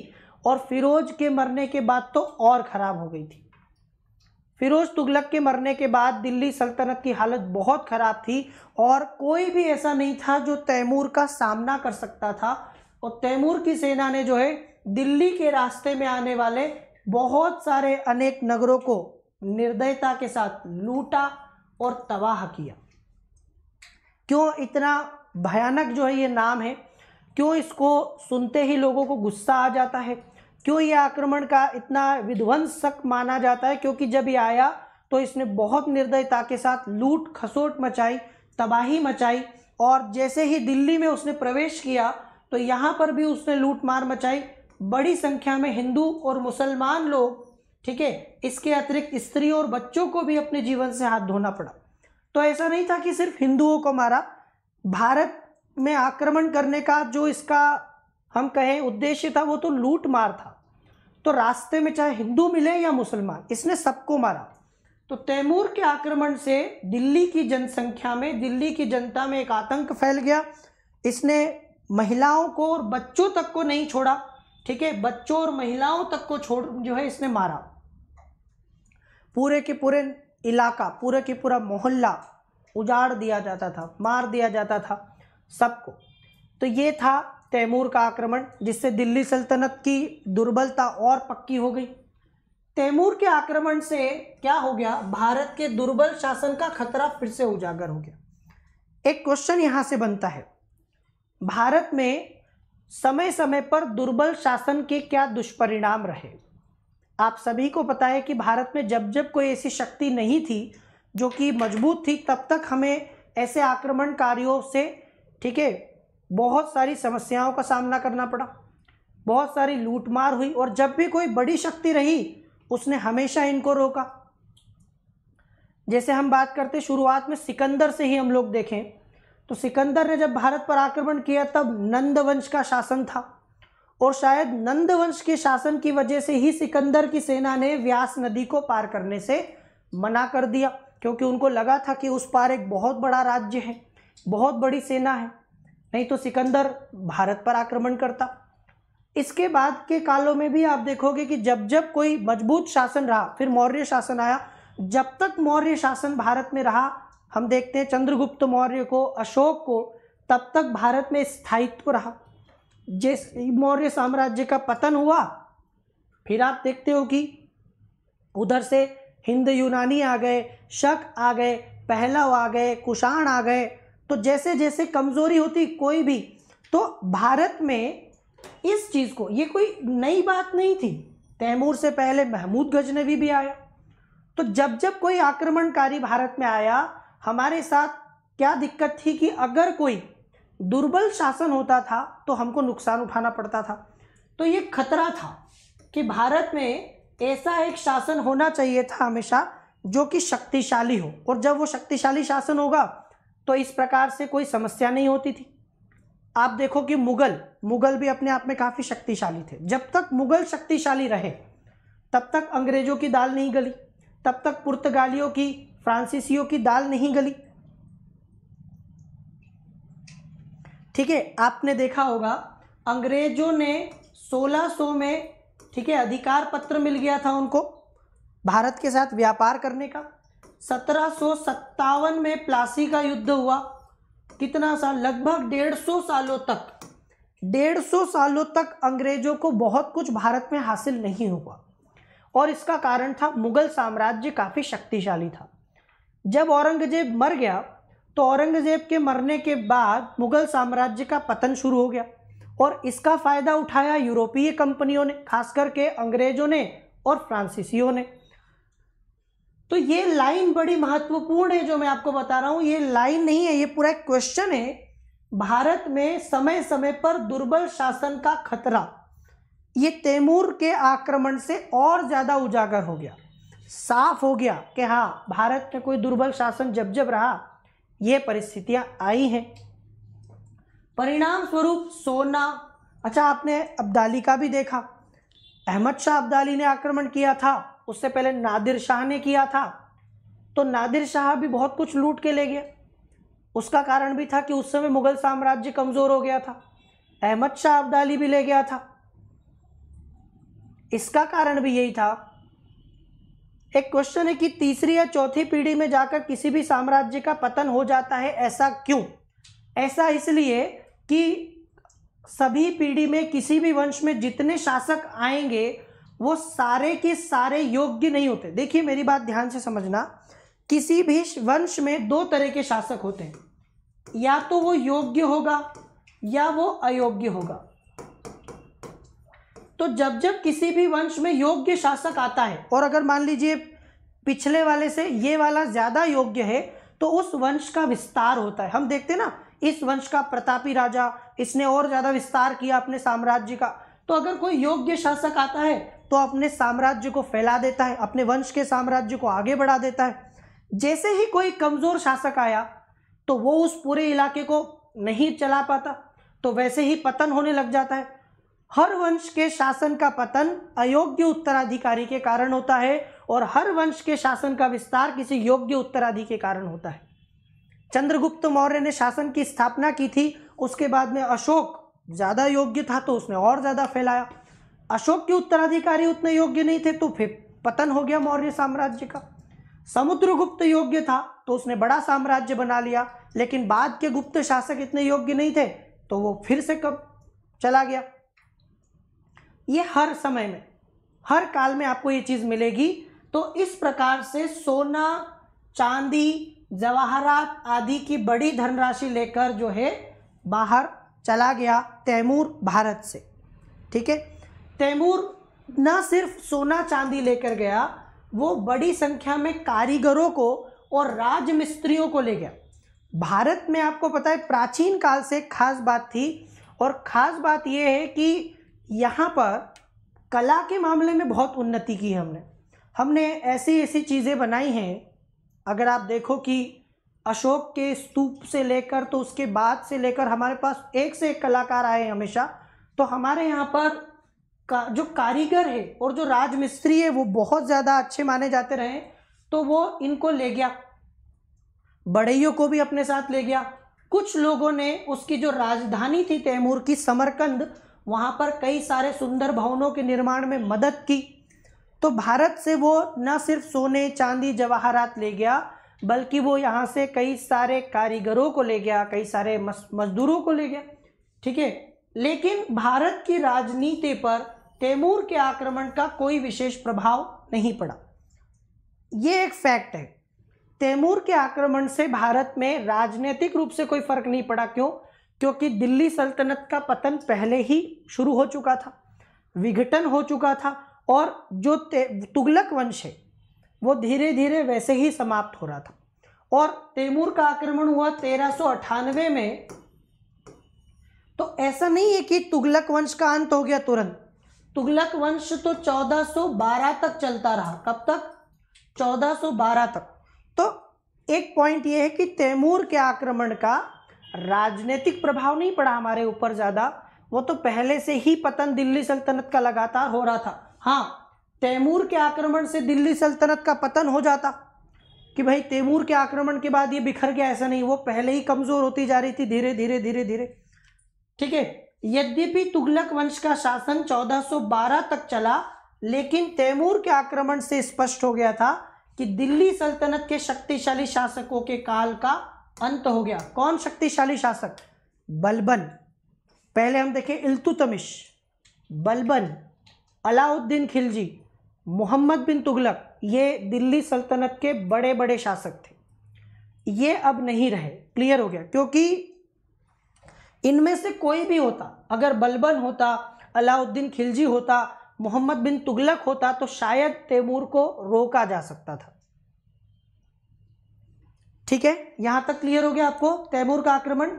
और फिरोज के मरने के बाद तो और ख़राब हो गई थी फिरोज तुगलक के मरने के बाद दिल्ली सल्तनत की हालत बहुत ख़राब थी और कोई भी ऐसा नहीं था जो तैमूर का सामना कर सकता था और तैमूर की सेना ने जो है दिल्ली के रास्ते में आने वाले बहुत सारे अनेक नगरों को निर्दयता के साथ लूटा और तबाह किया क्यों इतना भयानक जो है ये नाम है क्यों इसको सुनते ही लोगों को गुस्सा आ जाता है क्यों ये आक्रमण का इतना विध्वंसक माना जाता है क्योंकि जब ये आया तो इसने बहुत निर्दयता के साथ लूट खसोट मचाई तबाही मचाई और जैसे ही दिल्ली में उसने प्रवेश किया तो यहाँ पर भी उसने लूट मार मचाई बड़ी संख्या में हिंदू और मुसलमान लोग ठीक है इसके अतिरिक्त स्त्री और बच्चों को भी अपने जीवन से हाथ धोना पड़ा तो ऐसा नहीं था कि सिर्फ हिंदुओं को मारा भारत में आक्रमण करने का जो इसका हम कहें उद्देश्य था वो तो लूट मार था तो रास्ते में चाहे हिंदू मिले या मुसलमान इसने सबको मारा तो तैमूर के आक्रमण से दिल्ली की जनसंख्या में दिल्ली की जनता में एक आतंक फैल गया इसने महिलाओं को और बच्चों तक को नहीं छोड़ा ठीक है बच्चों और महिलाओं तक को छोड़ जो है इसने मारा पूरे के पूरे इलाका पूरे के पूरा मोहल्ला उजाड़ दिया जाता था मार दिया जाता था सबको तो ये था तैमूर का आक्रमण जिससे दिल्ली सल्तनत की दुर्बलता और पक्की हो गई तैमूर के आक्रमण से क्या हो गया भारत के दुर्बल शासन का खतरा फिर से उजागर हो गया एक क्वेश्चन यहाँ से बनता है भारत में समय समय पर दुर्बल शासन के क्या दुष्परिणाम रहे आप सभी को पता है कि भारत में जब जब कोई ऐसी शक्ति नहीं थी जो कि मजबूत थी तब तक हमें ऐसे आक्रमणकारियों से ठीक है बहुत सारी समस्याओं का सामना करना पड़ा बहुत सारी लूटमार हुई और जब भी कोई बड़ी शक्ति रही उसने हमेशा इनको रोका जैसे हम बात करते शुरुआत में सिकंदर से ही हम लोग देखें तो सिकंदर ने जब भारत पर आक्रमण किया तब नंद वंश का शासन था और शायद नंद वंश के शासन की वजह से ही सिकंदर की सेना ने व्यास नदी को पार करने से मना कर दिया क्योंकि उनको लगा था कि उस पार एक बहुत बड़ा राज्य है बहुत बड़ी सेना है नहीं तो सिकंदर भारत पर आक्रमण करता इसके बाद के कालों में भी आप देखोगे कि जब जब कोई मजबूत शासन रहा फिर मौर्य शासन आया जब तक मौर्य शासन भारत में रहा हम देखते हैं चंद्रगुप्त मौर्य को अशोक को तब तक भारत में स्थायित्व रहा जिस मौर्य साम्राज्य का पतन हुआ फिर आप देखते हो कि उधर से हिंद यूनानी आ गए शक आ गए पहलव आ गए कुषाण आ गए तो जैसे जैसे कमज़ोरी होती कोई भी तो भारत में इस चीज़ को ये कोई नई बात नहीं थी तैमूर से पहले महमूद गजनवी भी आया तो जब जब कोई आक्रमणकारी भारत में आया हमारे साथ क्या दिक्कत थी कि अगर कोई दुर्बल शासन होता था तो हमको नुकसान उठाना पड़ता था तो ये खतरा था कि भारत में ऐसा एक शासन होना चाहिए था हमेशा जो कि शक्तिशाली हो और जब वो शक्तिशाली शासन होगा तो इस प्रकार से कोई समस्या नहीं होती थी आप देखो कि मुग़ल मुग़ल भी अपने आप में काफ़ी शक्तिशाली थे जब तक मुग़ल शक्तिशाली रहे तब तक अंग्रेज़ों की दाल नहीं गली तब तक पुर्तगालियों की फ्रांसीसियों की दाल नहीं गली ठीक है आपने देखा होगा अंग्रेज़ों ने 1600 में ठीक है अधिकार पत्र मिल गया था उनको भारत के साथ व्यापार करने का सत्रह में प्लासी का युद्ध हुआ कितना साल लगभग डेढ़ सौ सालों तक डेढ़ सौ सालों तक अंग्रेजों को बहुत कुछ भारत में हासिल नहीं हुआ और इसका कारण था मुगल साम्राज्य काफ़ी शक्तिशाली था जब औरंगजेब मर गया तो औरंगजेब के मरने के बाद मुगल साम्राज्य का पतन शुरू हो गया और इसका फ़ायदा उठाया यूरोपीय कंपनियों ने खास करके अंग्रेज़ों ने और फ्रांसीसियों ने तो ये लाइन बड़ी महत्वपूर्ण है जो मैं आपको बता रहा हूं ये लाइन नहीं है ये पूरा क्वेश्चन है भारत में समय समय पर दुर्बल शासन का खतरा ये तैमूर के आक्रमण से और ज़्यादा उजागर हो गया साफ हो गया कि हाँ भारत में कोई दुर्बल शासन जब जब रहा ये परिस्थितियां आई हैं परिणाम स्वरूप सोना अच्छा आपने अब्दाली का भी देखा अहमद शाह अब्दाली ने आक्रमण किया था उससे पहले नादिर शाह ने किया था तो नादिर शाह भी बहुत कुछ लूट के ले गया उसका कारण भी था कि उस समय मुगल साम्राज्य कमज़ोर हो गया था अहमद शाह अब्दाली भी ले गया था इसका कारण भी यही था एक क्वेश्चन है कि तीसरी या चौथी पीढ़ी में जाकर किसी भी साम्राज्य का पतन हो जाता है ऐसा क्यों ऐसा इसलिए कि सभी पीढ़ी में किसी भी वंश में जितने शासक आएंगे वो सारे के सारे योग्य नहीं होते देखिए मेरी बात ध्यान से समझना किसी भी वंश में दो तरह के शासक होते हैं या तो वो योग्य होगा या वो अयोग्य होगा तो जब जब किसी भी वंश में योग्य शासक आता है और अगर मान लीजिए पिछले वाले से ये वाला ज़्यादा योग्य है तो उस वंश का विस्तार होता है हम देखते ना इस वंश का प्रतापी राजा इसने और ज़्यादा विस्तार किया अपने साम्राज्य का तो अगर कोई योग्य शासक आता है तो अपने साम्राज्य को फैला देता है अपने वंश के साम्राज्य को आगे बढ़ा देता है जैसे ही कोई कमज़ोर शासक आया तो वो उस पूरे इलाके को नहीं चला पाता तो वैसे ही पतन होने लग जाता है हर वंश के शासन का पतन अयोग्य उत्तराधिकारी के कारण होता है और हर वंश के शासन का विस्तार किसी योग्य उत्तराधि के कारण होता है चंद्रगुप्त मौर्य ने शासन की स्थापना की थी उसके बाद में अशोक ज़्यादा योग्य था तो उसने और ज़्यादा फैलाया अशोक के उत्तराधिकारी उतने योग्य नहीं थे तो फिर पतन हो गया मौर्य साम्राज्य का समुद्रगुप्त योग्य था तो उसने बड़ा साम्राज्य बना लिया लेकिन बाद के गुप्त शासक इतने योग्य नहीं थे तो वो फिर से कब चला गया ये हर समय में हर काल में आपको ये चीज़ मिलेगी तो इस प्रकार से सोना चांदी जवाहरात आदि की बड़ी धनराशि लेकर जो है बाहर चला गया तैमूर भारत से ठीक है तैमूर न सिर्फ सोना चांदी लेकर गया वो बड़ी संख्या में कारीगरों को और राजमिस्त्रियों को ले गया भारत में आपको पता है प्राचीन काल से खास बात थी और ख़ास बात यह है कि यहाँ पर कला के मामले में बहुत उन्नति की है हमने हमने ऐसी ऐसी चीज़ें बनाई हैं अगर आप देखो कि अशोक के स्तूप से लेकर तो उसके बाद से लेकर हमारे पास एक से एक कलाकार आए हैं हमेशा तो हमारे यहाँ पर का जो कारीगर है और जो राजमिस्त्री है वो बहुत ज़्यादा अच्छे माने जाते रहे तो वो इनको ले गया बड़ैयों को भी अपने साथ ले गया कुछ लोगों ने उसकी जो राजधानी थी तैमूर की समरकंद वहाँ पर कई सारे सुंदर भवनों के निर्माण में मदद की तो भारत से वो न सिर्फ सोने चांदी जवाहरात ले गया बल्कि वो यहाँ से कई सारे कारीगरों को ले गया कई सारे मजदूरों को ले गया ठीक है लेकिन भारत की राजनीति पर तैमूर के आक्रमण का कोई विशेष प्रभाव नहीं पड़ा ये एक फैक्ट है तैमूर के आक्रमण से भारत में राजनीतिक रूप से कोई फर्क नहीं पड़ा क्यों क्योंकि दिल्ली सल्तनत का पतन पहले ही शुरू हो चुका था विघटन हो चुका था और जो तुगलक वंश है वो धीरे धीरे वैसे ही समाप्त हो रहा था और तैमूर का आक्रमण हुआ तेरह में तो ऐसा नहीं है कि तुगलक वंश का अंत हो गया तुरंत तुगलक वंश तो 1412 तक चलता रहा कब तक 1412 तक तो एक पॉइंट ये है कि तैमूर के आक्रमण का राजनीतिक प्रभाव नहीं पड़ा हमारे ऊपर ज़्यादा वो तो पहले से ही पतन दिल्ली सल्तनत का लगातार हो रहा था हाँ तैमूर के आक्रमण से दिल्ली सल्तनत का पतन हो जाता कि भाई तैमूर के आक्रमण के बाद ये बिखर गया ऐसा नहीं वो पहले ही कमज़ोर होती जा रही थी धीरे धीरे धीरे धीरे ठीक है यद्यपि तुगलक वंश का शासन 1412 तक चला लेकिन तैमूर के आक्रमण से स्पष्ट हो गया था कि दिल्ली सल्तनत के शक्तिशाली शासकों के काल का अंत हो गया कौन शक्तिशाली शासक बलबन पहले हम देखें इल्तुतमिश बलबन अलाउद्दीन खिलजी मोहम्मद बिन तुगलक ये दिल्ली सल्तनत के बड़े बड़े शासक थे ये अब नहीं रहे क्लियर हो गया क्योंकि इनमें से कोई भी होता अगर बलबन होता अलाउद्दीन खिलजी होता मोहम्मद बिन तुगलक होता तो शायद तैमूर को रोका जा सकता था ठीक है यहां तक क्लियर हो गया आपको तैमूर का आक्रमण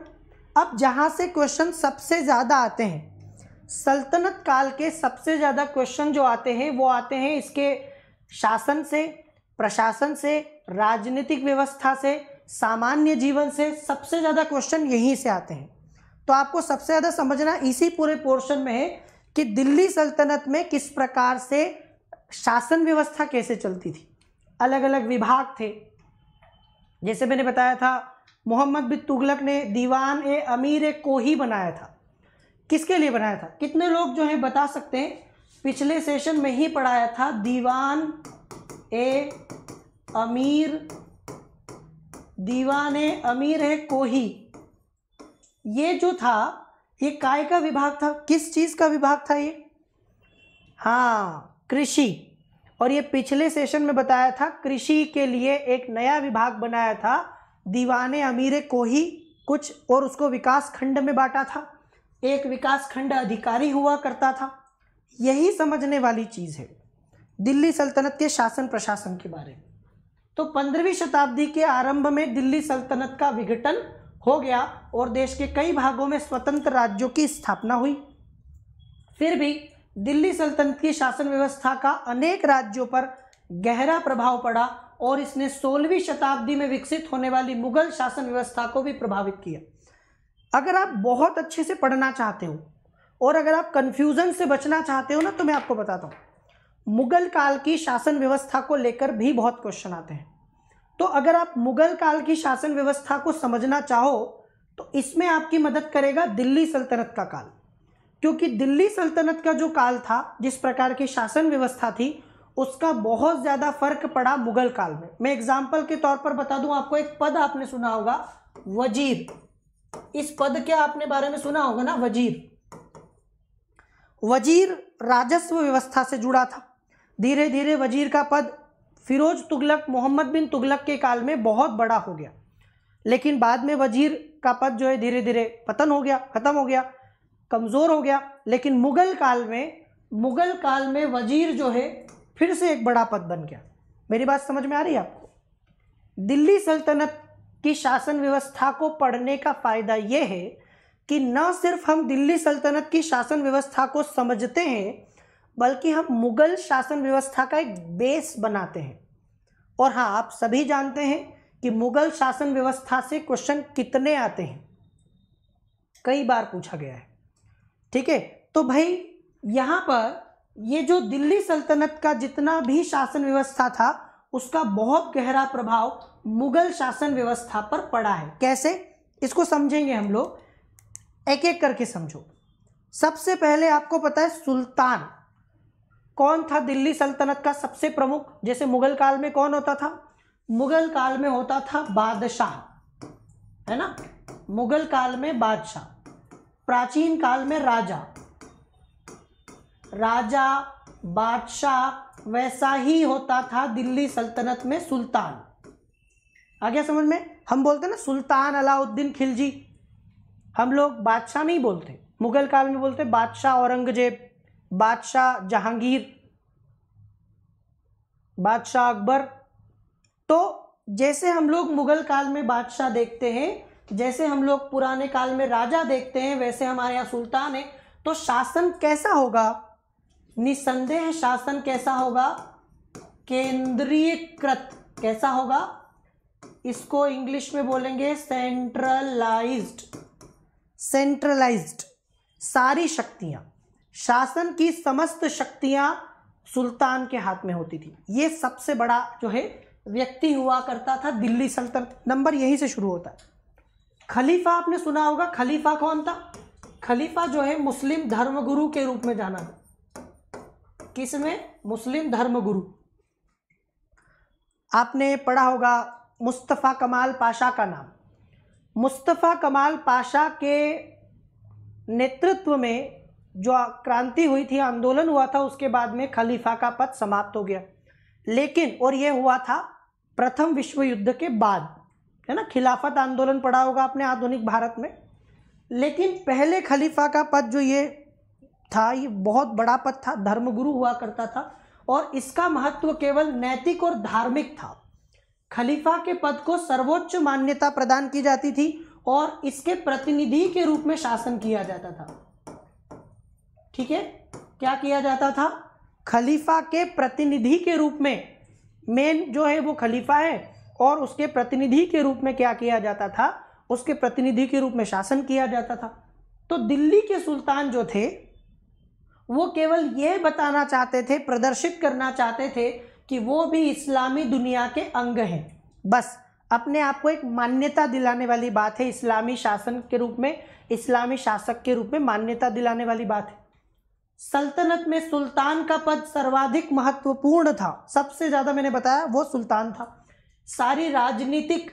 अब जहां से क्वेश्चन सबसे ज़्यादा आते हैं सल्तनत काल के सबसे ज़्यादा क्वेश्चन जो आते हैं वो आते हैं इसके शासन से प्रशासन से राजनीतिक व्यवस्था से सामान्य जीवन से सबसे ज़्यादा क्वेश्चन यहीं से आते हैं तो आपको सबसे ज़्यादा समझना इसी पूरे पोर्शन में है कि दिल्ली सल्तनत में किस प्रकार से शासन व्यवस्था कैसे चलती थी अलग अलग विभाग थे जैसे मैंने बताया था मोहम्मद बिन तुगलक ने दीवान ए अमीर ए कोही बनाया था किसके लिए बनाया था कितने लोग जो है बता सकते हैं पिछले सेशन में ही पढ़ाया था दीवान ए अमीर दीवान ए अमीर है कोही ये जो था ये काय का विभाग था किस चीज का विभाग था ये हाँ कृषि और ये पिछले सेशन में बताया था कृषि के लिए एक नया विभाग बनाया था दीवाने अमीर को ही कुछ और उसको विकास खंड में बांटा था एक विकास खंड अधिकारी हुआ करता था यही समझने वाली चीज़ है दिल्ली सल्तनत के शासन प्रशासन के बारे में तो पंद्रहवीं शताब्दी के आरंभ में दिल्ली सल्तनत का विघटन हो गया और देश के कई भागों में स्वतंत्र राज्यों की स्थापना हुई फिर भी दिल्ली सल्तनत की शासन व्यवस्था का अनेक राज्यों पर गहरा प्रभाव पड़ा और इसने 16वीं शताब्दी में विकसित होने वाली मुगल शासन व्यवस्था को भी प्रभावित किया अगर आप बहुत अच्छे से पढ़ना चाहते हो और अगर आप कन्फ्यूज़न से बचना चाहते हो ना तो मैं आपको बताता हूँ मुगल काल की शासन व्यवस्था को लेकर भी बहुत क्वेश्चन आते हैं तो अगर आप मुगल काल की शासन व्यवस्था को समझना चाहो तो इसमें आपकी मदद करेगा दिल्ली सल्तनत का काल क्योंकि दिल्ली सल्तनत का जो काल था जिस प्रकार की शासन व्यवस्था थी उसका बहुत ज़्यादा फर्क पड़ा मुगल काल में मैं एग्जाम्पल के तौर पर बता दूं आपको एक पद आपने सुना होगा वजीर इस पद के आपने बारे में सुना होगा ना वजीर वजीर राजस्व व्यवस्था से जुड़ा था धीरे धीरे वजीर का पद फिरोज तुगलक मोहम्मद बिन तुगलक के काल में बहुत बड़ा हो गया लेकिन बाद में वजीर का पद जो है धीरे धीरे पतन हो गया ख़त्म हो गया कमज़ोर हो गया लेकिन मुग़ल काल में मुग़ल काल में वजीर जो है फिर से एक बड़ा पद बन गया मेरी बात समझ में आ रही है आपको दिल्ली सल्तनत की शासन व्यवस्था को पढ़ने का फ़ायदा ये है कि न सिर्फ हम दिल्ली सल्तनत की शासन व्यवस्था को समझते हैं बल्कि हम मुग़ल शासन व्यवस्था का एक बेस बनाते हैं और हाँ आप सभी जानते हैं कि मुग़ल शासन व्यवस्था से क्वेश्चन कितने आते हैं कई बार पूछा गया है ठीक है तो भाई यहाँ पर ये जो दिल्ली सल्तनत का जितना भी शासन व्यवस्था था उसका बहुत गहरा प्रभाव मुग़ल शासन व्यवस्था पर पड़ा है कैसे इसको समझेंगे हम लोग एक एक करके समझो सबसे पहले आपको पता है सुल्तान कौन था दिल्ली सल्तनत का सबसे प्रमुख जैसे मुगल काल में कौन होता था मुगल काल में होता था बादशाह है ना मुगल काल में बादशाह प्राचीन काल में राजा राजा बादशाह वैसा ही होता था दिल्ली सल्तनत में सुल्तान आ गया समझ में हम बोलते ना सुल्तान अलाउद्दीन खिलजी हम लोग बादशाह नहीं बोलते मुगल काल में बोलते बादशाह औरंगजेब बादशाह जहांगीर बादशाह अकबर तो जैसे हम लोग मुगल काल में बादशाह देखते हैं जैसे हम लोग पुराने काल में राजा देखते हैं वैसे हमारे यहाँ सुल्तान है तो शासन कैसा होगा निसंदेह शासन कैसा होगा केंद्रीयकृत कैसा होगा इसको इंग्लिश में बोलेंगे सेंट्रलाइज्ड सेंट्रलाइज्ड सारी शक्तियां शासन की समस्त शक्तियां सुल्तान के हाथ में होती थी ये सबसे बड़ा जो है व्यक्ति हुआ करता था दिल्ली सल्तनत नंबर यहीं से शुरू होता है खलीफा आपने सुना होगा खलीफा कौन था खलीफा जो है मुस्लिम धर्मगुरु के रूप में जाना था किस में मुस्लिम धर्मगुरु आपने पढ़ा होगा मुस्तफ़ा कमाल पाशा का नाम मुस्तफ़ा कमाल पाशा के नेतृत्व में जो क्रांति हुई थी आंदोलन हुआ था उसके बाद में खलीफा का पद समाप्त हो गया लेकिन और यह हुआ था प्रथम विश्व युद्ध के बाद है ना खिलाफत आंदोलन पड़ा होगा अपने आधुनिक भारत में लेकिन पहले खलीफा का पद जो ये था ये बहुत बड़ा पद था धर्मगुरु हुआ करता था और इसका महत्व केवल नैतिक और धार्मिक था खलीफा के पद को सर्वोच्च मान्यता प्रदान की जाती थी और इसके प्रतिनिधि के रूप में शासन किया जाता था ठीक है क्या किया जाता था खलीफा के प्रतिनिधि के रूप में मेन जो है वो खलीफा है और उसके प्रतिनिधि के रूप में क्या किया जाता था उसके प्रतिनिधि के रूप में शासन किया जाता था तो दिल्ली के सुल्तान जो थे वो केवल यह बताना चाहते थे प्रदर्शित करना चाहते थे कि वो भी इस्लामी दुनिया के अंग हैं बस अपने आप को एक मान्यता दिलाने वाली बात है इस्लामी शासन के रूप में इस्लामी शासक के रूप में मान्यता दिलाने वाली बात है सल्तनत में सुल्तान का पद सर्वाधिक महत्वपूर्ण था सबसे ज़्यादा मैंने बताया वो सुल्तान था सारी राजनीतिक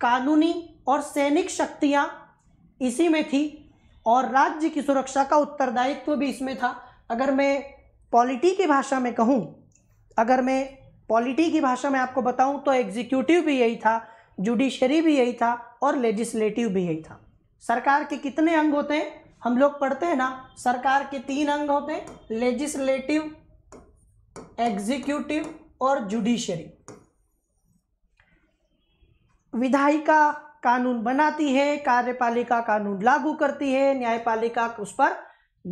कानूनी और सैनिक शक्तियाँ इसी में थी और राज्य की सुरक्षा का उत्तरदायित्व भी इसमें था अगर मैं पॉलिटी की भाषा में कहूँ अगर मैं पॉलिटी की भाषा में आपको बताऊँ तो एग्जीक्यूटिव भी यही था जुडिशरी भी यही था और लेजिस्लेटिव भी यही था सरकार के कितने अंग होते हैं हम लोग पढ़ते हैं ना सरकार के तीन अंग होते हैं लेजिस्लेटिव एग्जीक्यूटिव और जुडिशरी विधायिका कानून बनाती है कार्यपालिका कानून लागू करती है न्यायपालिका उस पर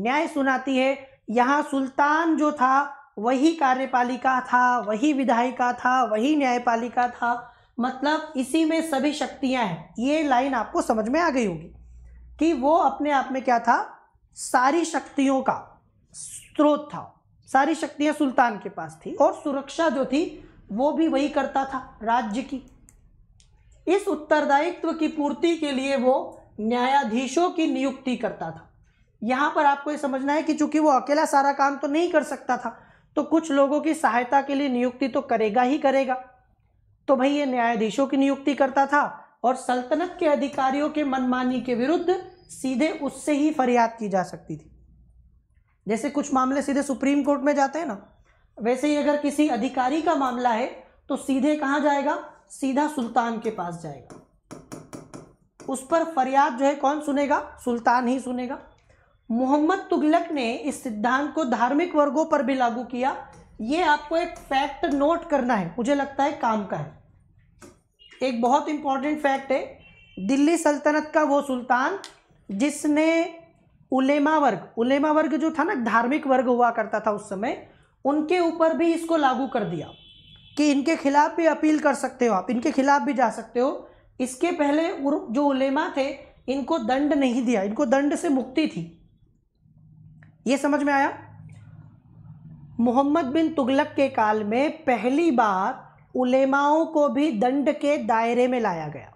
न्याय सुनाती है यहाँ सुल्तान जो था वही कार्यपालिका था वही विधायिका था वही न्यायपालिका था मतलब इसी में सभी शक्तियां हैं ये लाइन आपको समझ में आ गई होगी कि वो अपने आप में क्या था सारी शक्तियों का स्रोत था सारी शक्तियां सुल्तान के पास थी और सुरक्षा जो थी वो भी वही करता था राज्य की इस उत्तरदायित्व की पूर्ति के लिए वो न्यायाधीशों की नियुक्ति करता था यहां पर आपको ये समझना है कि चूंकि वो अकेला सारा काम तो नहीं कर सकता था तो कुछ लोगों की सहायता के लिए नियुक्ति तो करेगा ही करेगा तो भाई ये न्यायाधीशों की नियुक्ति करता था और सल्तनत के अधिकारियों के मनमानी के विरुद्ध सीधे उससे ही फरियाद की जा सकती थी जैसे कुछ मामले सीधे सुप्रीम कोर्ट में जाते हैं ना वैसे ही अगर किसी अधिकारी का मामला है तो सीधे कहाँ जाएगा सीधा सुल्तान के पास जाएगा उस पर फरियाद जो है कौन सुनेगा सुल्तान ही सुनेगा मोहम्मद तुगलक ने इस सिद्धांत को धार्मिक वर्गों पर भी लागू किया ये आपको एक फैक्ट नोट करना है मुझे लगता है काम का है एक बहुत इम्पॉर्टेंट फैक्ट है दिल्ली सल्तनत का वो सुल्तान जिसने उलेमा वर्ग उलेमा वर्ग जो था ना धार्मिक वर्ग हुआ करता था उस समय उनके ऊपर भी इसको लागू कर दिया कि इनके खिलाफ भी अपील कर सकते हो आप इनके खिलाफ भी जा सकते हो इसके पहले जो उलेमा थे इनको दंड नहीं दिया इनको दंड से मुक्ति थी ये समझ में आया मोहम्मद बिन तुगलक के काल में पहली बार उलेमाओं को भी दंड के दायरे में लाया गया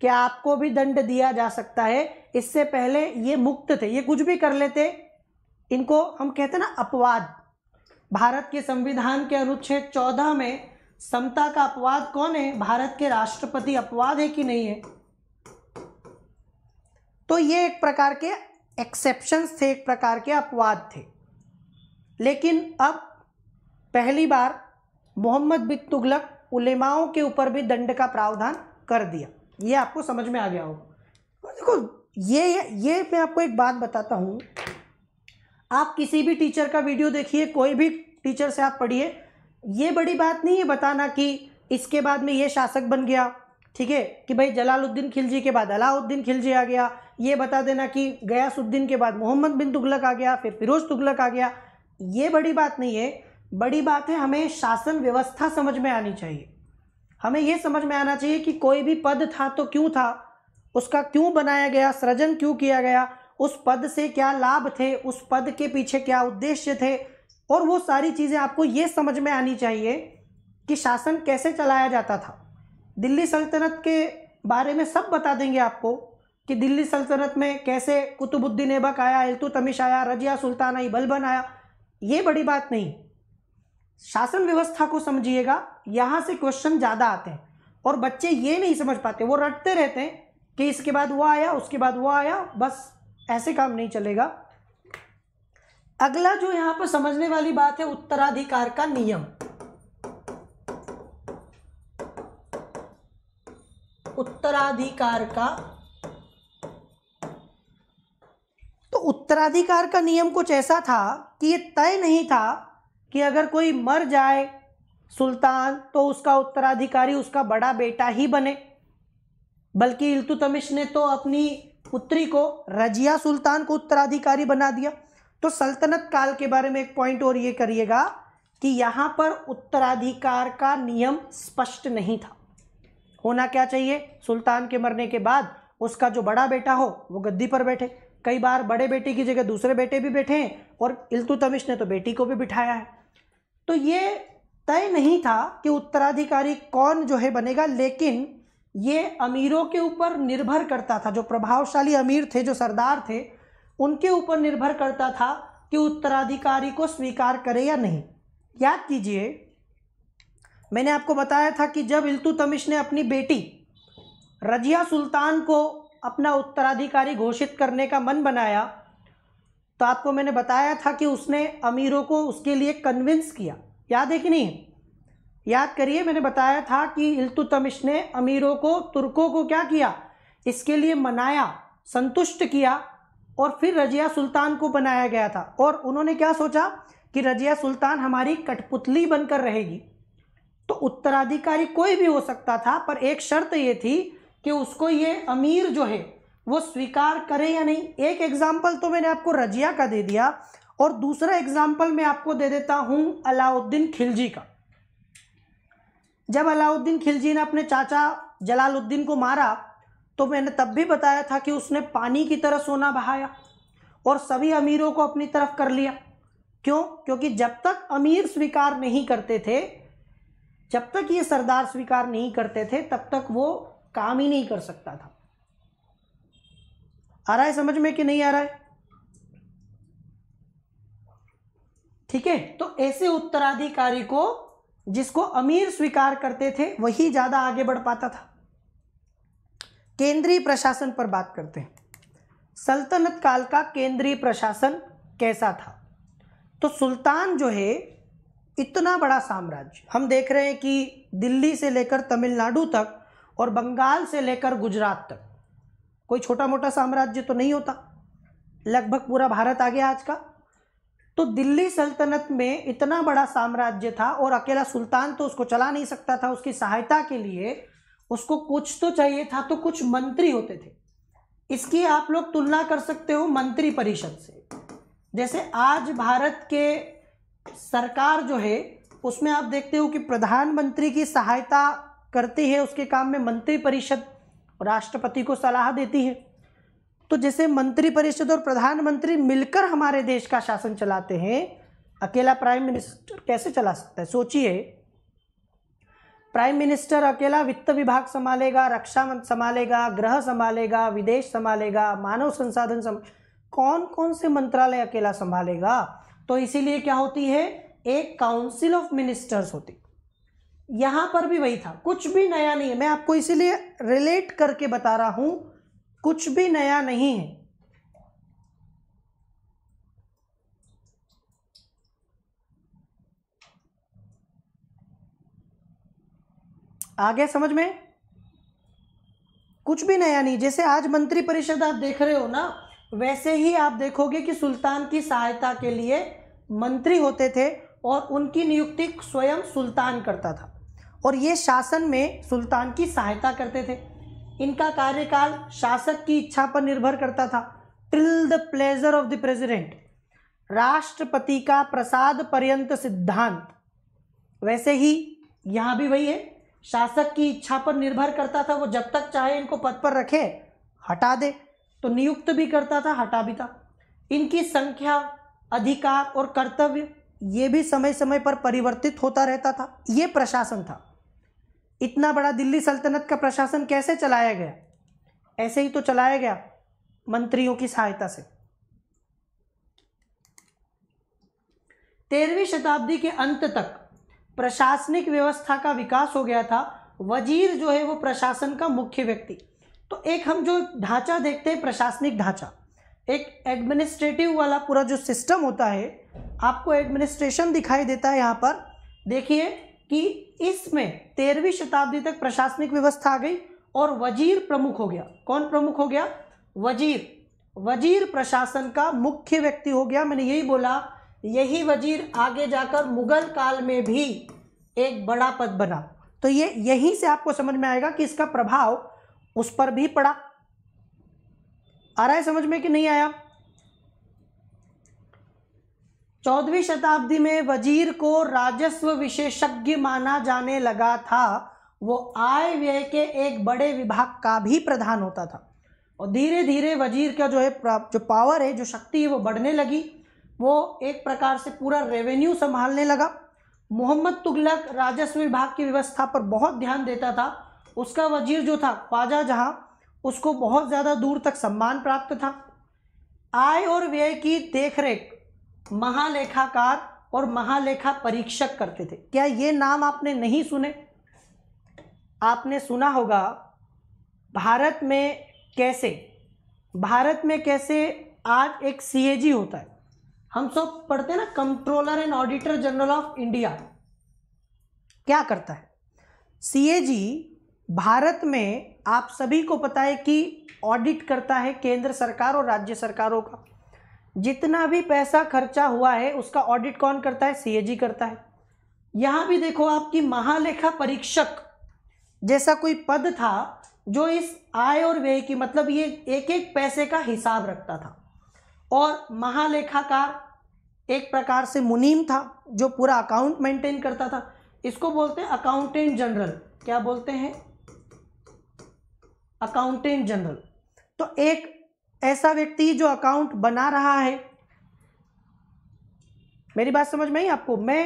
क्या आपको भी दंड दिया जा सकता है इससे पहले ये मुक्त थे ये कुछ भी कर लेते इनको हम कहते ना अपवाद भारत के संविधान के अनुच्छेद चौदह में समता का अपवाद कौन है भारत के राष्ट्रपति अपवाद है कि नहीं है तो ये एक प्रकार के एक्सेप्शंस थे एक प्रकार के अपवाद थे लेकिन अब पहली बार मोहम्मद बिन तुगलक उलेमाओं के ऊपर भी दंड का प्रावधान कर दिया ये आपको समझ में आ गया होगा देखो ये ये मैं आपको एक बात बताता हूँ आप किसी भी टीचर का वीडियो देखिए कोई भी टीचर से आप पढ़िए ये बड़ी बात नहीं है बताना कि इसके बाद में ये शासक बन गया ठीक है कि भाई जलालुद्दीन खिलजी के बाद अलाउद्दीन खिलजी आ गया ये बता देना कि गयासुद्दीन के बाद मोहम्मद बिन तुगलक आ गया फिर फिरोज तुगलक आ गया ये बड़ी बात नहीं है बड़ी बात है हमें शासन व्यवस्था समझ में आनी चाहिए हमें ये समझ में आना चाहिए कि कोई भी पद था तो क्यों था उसका क्यों बनाया गया सृजन क्यों किया गया उस पद से क्या लाभ थे उस पद के पीछे क्या उद्देश्य थे और वो सारी चीज़ें आपको ये समझ में आनी चाहिए कि शासन कैसे चलाया जाता था दिल्ली सल्तनत के बारे में सब बता देंगे आपको कि दिल्ली सल्तनत में कैसे कुतुबुद्दीन ऐबक आया इल्तुतमिश आया रजिया सुल्तान आई बलबन आया ये बड़ी बात नहीं शासन व्यवस्था को समझिएगा यहाँ से क्वेश्चन ज़्यादा आते हैं और बच्चे ये नहीं समझ पाते वो रटते रहते हैं कि इसके बाद वो आया उसके बाद वो आया बस ऐसे काम नहीं चलेगा अगला जो यहाँ पर समझने वाली बात है उत्तराधिकार का नियम उत्तराधिकार का तो उत्तराधिकार का नियम कुछ ऐसा था कि ये तय नहीं था कि अगर कोई मर जाए सुल्तान तो उसका उत्तराधिकारी उसका बड़ा बेटा ही बने बल्कि इल्तुतमिश ने तो अपनी पुत्री को रजिया सुल्तान को उत्तराधिकारी बना दिया तो सल्तनत काल के बारे में एक पॉइंट और ये करिएगा कि यहाँ पर उत्तराधिकार का नियम स्पष्ट नहीं था होना क्या चाहिए सुल्तान के मरने के बाद उसका जो बड़ा बेटा हो वो गद्दी पर बैठे कई बार बड़े बेटे की जगह दूसरे बेटे भी बैठे हैं और इल्तुतमिश ने तो बेटी को भी बिठाया है तो ये तय नहीं था कि उत्तराधिकारी कौन जो है बनेगा लेकिन ये अमीरों के ऊपर निर्भर करता था जो प्रभावशाली अमीर थे जो सरदार थे उनके ऊपर निर्भर करता था कि उत्तराधिकारी को स्वीकार करे या नहीं याद कीजिए मैंने आपको बताया था कि जब इल्तुतमिश ने अपनी बेटी रजिया सुल्तान को अपना उत्तराधिकारी घोषित करने का मन बनाया तो आपको मैंने बताया था कि उसने अमीरों को उसके लिए कन्विंस किया याद है कि नहीं याद करिए मैंने बताया था कि इल्तुतमिश ने अमीरों को तुर्कों को क्या किया इसके लिए मनाया संतुष्ट किया और फिर रजिया सुल्तान को बनाया गया था और उन्होंने क्या सोचा कि रजिया सुल्तान हमारी कठपुतली बनकर रहेगी तो उत्तराधिकारी कोई भी हो सकता था पर एक शर्त ये थी कि उसको ये अमीर जो है वो स्वीकार करे या नहीं एक एग्जाम्पल तो मैंने आपको रजिया का दे दिया और दूसरा एग्जाम्पल मैं आपको दे देता हूँ अलाउद्दीन खिलजी का जब अलाउद्दीन खिलजी ने अपने चाचा जलालुद्दीन को मारा तो मैंने तब भी बताया था कि उसने पानी की तरह सोना बहाया और सभी अमीरों को अपनी तरफ कर लिया क्यों क्योंकि जब तक अमीर स्वीकार नहीं करते थे जब तक ये सरदार स्वीकार नहीं करते थे तब तक वो काम ही नहीं कर सकता था आ रहा है समझ में कि नहीं आ रहा है ठीक है तो ऐसे उत्तराधिकारी को जिसको अमीर स्वीकार करते थे वही ज़्यादा आगे बढ़ पाता था केंद्रीय प्रशासन पर बात करते हैं सल्तनत काल का केंद्रीय प्रशासन कैसा था तो सुल्तान जो है इतना बड़ा साम्राज्य हम देख रहे हैं कि दिल्ली से लेकर तमिलनाडु तक और बंगाल से लेकर गुजरात तक कोई छोटा मोटा साम्राज्य तो नहीं होता लगभग पूरा भारत आ गया आज का तो दिल्ली सल्तनत में इतना बड़ा साम्राज्य था और अकेला सुल्तान तो उसको चला नहीं सकता था उसकी सहायता के लिए उसको कुछ तो चाहिए था तो कुछ मंत्री होते थे इसकी आप लोग तुलना कर सकते हो मंत्री परिषद से जैसे आज भारत के सरकार जो है उसमें आप देखते हो कि प्रधानमंत्री की सहायता करती है उसके काम में मंत्री परिषद राष्ट्रपति को सलाह देती है तो जैसे मंत्रिपरिषद और प्रधानमंत्री मिलकर हमारे देश का शासन चलाते हैं अकेला प्राइम मिनिस्टर कैसे चला सकता है सोचिए प्राइम मिनिस्टर अकेला वित्त विभाग संभालेगा रक्षा संभालेगा गृह संभालेगा विदेश संभालेगा मानव संसाधन सं कौन कौन से मंत्रालय अकेला संभालेगा तो इसीलिए क्या होती है एक काउंसिल ऑफ मिनिस्टर्स होती यहाँ पर भी वही था कुछ भी नया नहीं है मैं आपको इसीलिए रिलेट करके बता रहा हूं कुछ भी नया नहीं है आ गया समझ में कुछ भी नया नहीं जैसे आज मंत्री परिषद आप देख रहे हो ना वैसे ही आप देखोगे कि सुल्तान की सहायता के लिए मंत्री होते थे और उनकी नियुक्ति स्वयं सुल्तान करता था और ये शासन में सुल्तान की सहायता करते थे इनका कार्यकाल शासक की इच्छा पर निर्भर करता था till the pleasure of the president राष्ट्रपति का प्रसाद पर्यंत सिद्धांत वैसे ही यहाँ भी वही है शासक की इच्छा पर निर्भर करता था वो जब तक चाहे इनको पद पर रखे हटा दे तो नियुक्त भी करता था हटा भी था इनकी संख्या अधिकार और कर्तव्य ये भी समय समय पर परिवर्तित होता रहता था ये प्रशासन था इतना बड़ा दिल्ली सल्तनत का प्रशासन कैसे चलाया गया ऐसे ही तो चलाया गया मंत्रियों की सहायता से तेरहवीं शताब्दी के अंत तक प्रशासनिक व्यवस्था का विकास हो गया था वजीर जो है वो प्रशासन का मुख्य व्यक्ति तो एक हम जो ढांचा देखते हैं प्रशासनिक ढांचा एक एडमिनिस्ट्रेटिव वाला पूरा जो सिस्टम होता है आपको एडमिनिस्ट्रेशन दिखाई देता है यहाँ पर देखिए कि इसमें तेरहवीं शताब्दी तक प्रशासनिक व्यवस्था आ गई और वजीर प्रमुख हो गया कौन प्रमुख हो गया वजीर वजीर प्रशासन का मुख्य व्यक्ति हो गया मैंने यही बोला यही वजीर आगे जाकर मुगल काल में भी एक बड़ा पद बना तो ये यहीं से आपको समझ में आएगा कि इसका प्रभाव उस पर भी पड़ा आ रहा है समझ में कि नहीं आया चौदहवीं शताब्दी में वजीर को राजस्व विशेषज्ञ माना जाने लगा था वो आय व्यय के एक बड़े विभाग का भी प्रधान होता था और धीरे धीरे वजीर का जो है जो पावर है जो शक्ति है वो बढ़ने लगी वो एक प्रकार से पूरा रेवेन्यू संभालने लगा मोहम्मद तुगलक राजस्व विभाग की व्यवस्था पर बहुत ध्यान देता था उसका वजीर जो था ख्वाजा जहाँ उसको बहुत ज़्यादा दूर तक सम्मान प्राप्त था आय और व्यय की देखरेख महालेखाकार और महालेखा परीक्षक करते थे क्या ये नाम आपने नहीं सुने आपने सुना होगा भारत में कैसे भारत में कैसे आज एक सीएजी होता है हम सब पढ़ते हैं ना controller and auditor general of India क्या करता है सीएजी भारत में आप सभी को पता है कि ऑडिट करता है केंद्र सरकार और राज्य सरकारों का जितना भी पैसा खर्चा हुआ है उसका ऑडिट कौन करता है सीएजी करता है यहाँ भी देखो आपकी महालेखा परीक्षक जैसा कोई पद था जो इस आय और व्यय की मतलब ये एक एक पैसे का हिसाब रखता था और महालेखाकार एक प्रकार से मुनीम था जो पूरा अकाउंट मेंटेन करता था इसको बोलते हैं अकाउंटेंट जनरल क्या बोलते हैं अकाउंटेंट जनरल तो एक ऐसा व्यक्ति जो अकाउंट बना रहा है मेरी बात समझ में आई आपको मैं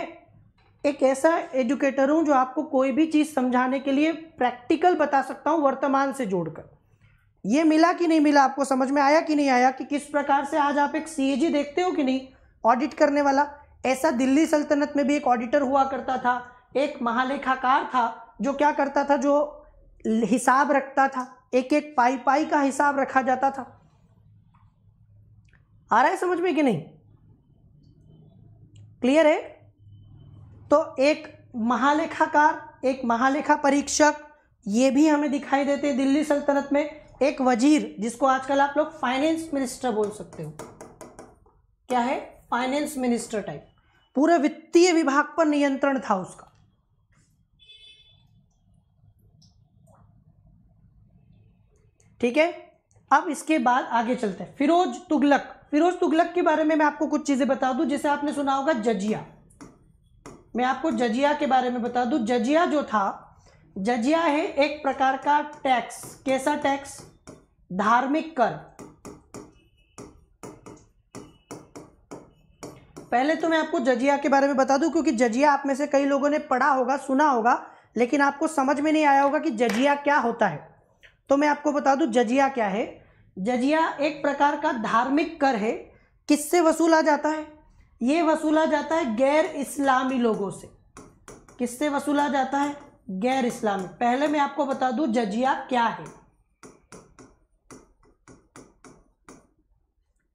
एक ऐसा एजुकेटर हूं जो आपको कोई भी चीज़ समझाने के लिए प्रैक्टिकल बता सकता हूं वर्तमान से जोड़कर ये मिला कि नहीं मिला आपको समझ में आया कि नहीं आया कि किस प्रकार से आज आप एक सीएजी देखते हो कि नहीं ऑडिट करने वाला ऐसा दिल्ली सल्तनत में भी एक ऑडिटर हुआ करता था एक महालेखाकार था जो क्या करता था जो हिसाब रखता था एक एक पाई पाई का हिसाब रखा जाता था आ रहा है समझ में कि नहीं क्लियर है तो एक महालेखाकार एक महालेखा परीक्षक ये भी हमें दिखाई देते दिल्ली सल्तनत में एक वजीर जिसको आजकल आप लोग फाइनेंस मिनिस्टर बोल सकते हो क्या है फाइनेंस मिनिस्टर टाइप पूरे वित्तीय विभाग पर नियंत्रण था उसका ठीक है अब इसके बाद आगे चलते हैं फिरोज तुगलक फिरोज तुगलक के बारे में मैं आपको कुछ चीज़ें बता दूं जिसे आपने सुना होगा जजिया मैं आपको जजिया के बारे में बता दूं जजिया जो था जजिया है एक प्रकार का टैक्स कैसा टैक्स धार्मिक कर पहले तो मैं आपको जजिया के बारे में बता दूं क्योंकि जजिया आप में से कई लोगों ने पढ़ा होगा सुना होगा लेकिन आपको समझ में नहीं आया होगा कि जजिया क्या होता है तो मैं आपको बता दूं जजिया क्या है जजिया एक प्रकार का धार्मिक कर है किससे वसूला जाता है ये वसूला जाता है गैर इस्लामी लोगों से किससे वसूला जाता है गैर इस्लामी पहले मैं आपको बता दूं जजिया क्या है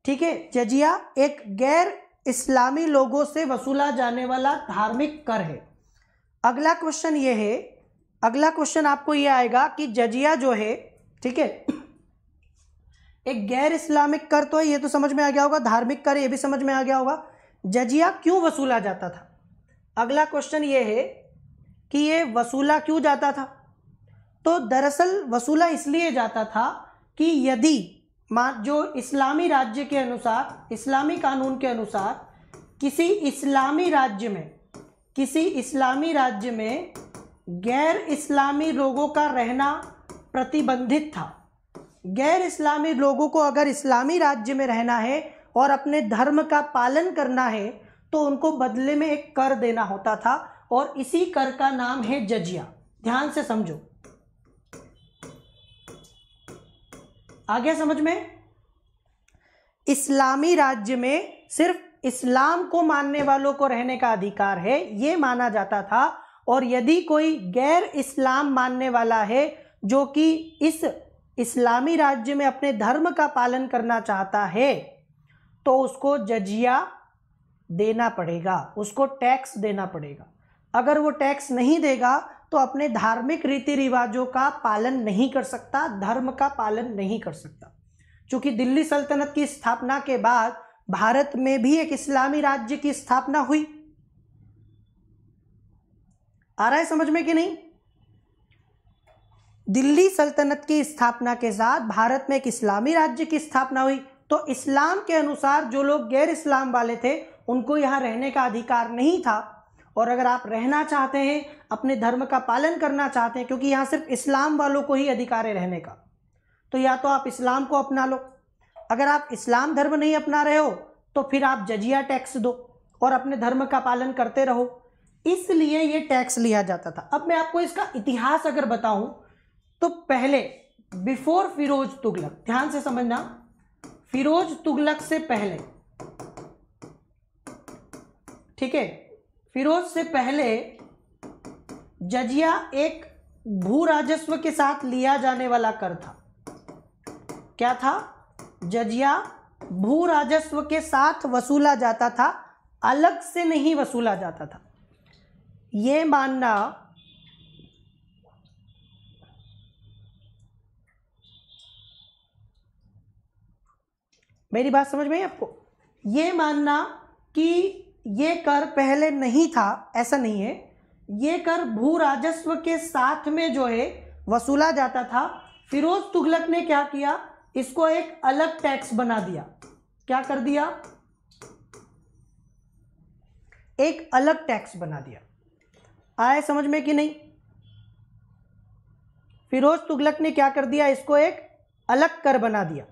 ठीक है जजिया एक गैर इस्लामी लोगों से वसूला जाने वाला धार्मिक कर है अगला क्वेश्चन ये है अगला क्वेश्चन आपको ये आएगा कि जजिया जो है ठीक है एक गैर इस्लामिक कर तो है ये तो समझ में आ गया होगा धार्मिक कर ये भी समझ में आ गया होगा जजिया क्यों वसूला जाता था अगला क्वेश्चन ये है कि ये वसूला क्यों जाता था तो दरअसल वसूला इसलिए जाता था कि यदि जो इस्लामी राज्य के अनुसार इस्लामी कानून के अनुसार किसी इस्लामी राज्य में किसी इस्लामी राज्य में गैर इस्लामी लोगों का रहना प्रतिबंधित था गैर इस्लामी लोगों को अगर इस्लामी राज्य में रहना है और अपने धर्म का पालन करना है तो उनको बदले में एक कर देना होता था और इसी कर का नाम है जजिया ध्यान से समझो आ गया समझ में इस्लामी राज्य में सिर्फ इस्लाम को मानने वालों को रहने का अधिकार है ये माना जाता था और यदि कोई गैर इस्लाम मानने वाला है जो कि इस इस्लामी राज्य में अपने धर्म का पालन करना चाहता है तो उसको जजिया देना पड़ेगा उसको टैक्स देना पड़ेगा अगर वो टैक्स नहीं देगा तो अपने धार्मिक रीति रिवाजों का पालन नहीं कर सकता धर्म का पालन नहीं कर सकता क्योंकि दिल्ली सल्तनत की स्थापना के बाद भारत में भी एक इस्लामी राज्य की स्थापना हुई आ रहा है समझ में कि नहीं दिल्ली सल्तनत की स्थापना के साथ भारत में एक इस्लामी राज्य की स्थापना हुई तो इस्लाम के अनुसार जो लोग गैर इस्लाम वाले थे उनको यहाँ रहने का अधिकार नहीं था और अगर आप रहना चाहते हैं अपने धर्म का पालन करना चाहते हैं क्योंकि यहाँ सिर्फ इस्लाम वालों को ही अधिकार है रहने का तो या तो आप इस्लाम को अपना लो अगर आप इस्लाम धर्म नहीं अपना रहे हो तो फिर आप जजिया टैक्स दो और अपने धर्म का पालन करते रहो इसलिए ये टैक्स लिया जाता था अब मैं आपको इसका इतिहास अगर बताऊं तो पहले बिफोर फिरोज तुगलक ध्यान से समझना फिरोज तुगलक से पहले ठीक है फिरोज से पहले जजिया एक भू राजस्व के साथ लिया जाने वाला कर था क्या था जजिया भू राजस्व के साथ वसूला जाता था अलग से नहीं वसूला जाता था यह मानना मेरी बात समझ में आपको ये मानना कि ये कर पहले नहीं था ऐसा नहीं है ये कर भू राजस्व के साथ में जो है वसूला जाता था फिरोज तुगलक ने क्या किया इसको एक अलग टैक्स बना दिया क्या कर दिया एक अलग टैक्स बना दिया आए समझ में कि नहीं फिरोज तुगलक ने क्या कर दिया इसको एक अलग कर बना दिया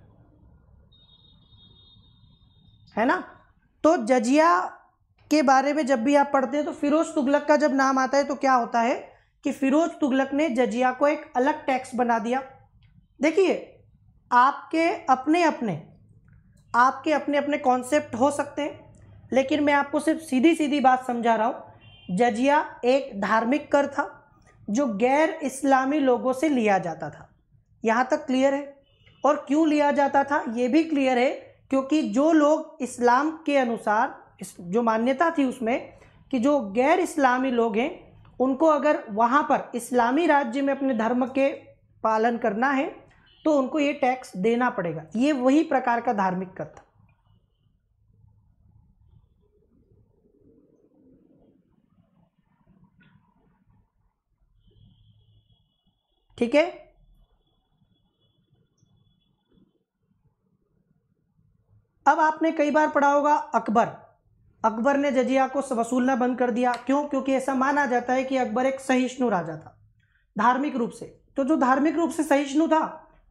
है ना तो जजिया के बारे में जब भी आप पढ़ते हैं तो फिरोज तुगलक का जब नाम आता है तो क्या होता है कि फिरोज तुगलक ने जजिया को एक अलग टैक्स बना दिया देखिए आपके अपने अपने आपके अपने अपने कॉन्सेप्ट हो सकते हैं लेकिन मैं आपको सिर्फ सीधी सीधी बात समझा रहा हूँ जजिया एक धार्मिक कर था जो गैर इस्लामी लोगों से लिया जाता था यहाँ तक क्लियर है और क्यों लिया जाता था ये भी क्लियर है क्योंकि जो लोग इस्लाम के अनुसार इस जो मान्यता थी उसमें कि जो गैर इस्लामी लोग हैं उनको अगर वहाँ पर इस्लामी राज्य में अपने धर्म के पालन करना है तो उनको ये टैक्स देना पड़ेगा ये वही प्रकार का धार्मिक कथ ठीक है अब आपने कई बार पढ़ा होगा अकबर अकबर ने जजिया को वसूलना बंद कर दिया क्यों क्योंकि ऐसा माना जाता है कि अकबर एक सहिष्णु राजा था धार्मिक रूप से तो जो धार्मिक रूप से सहिष्णु था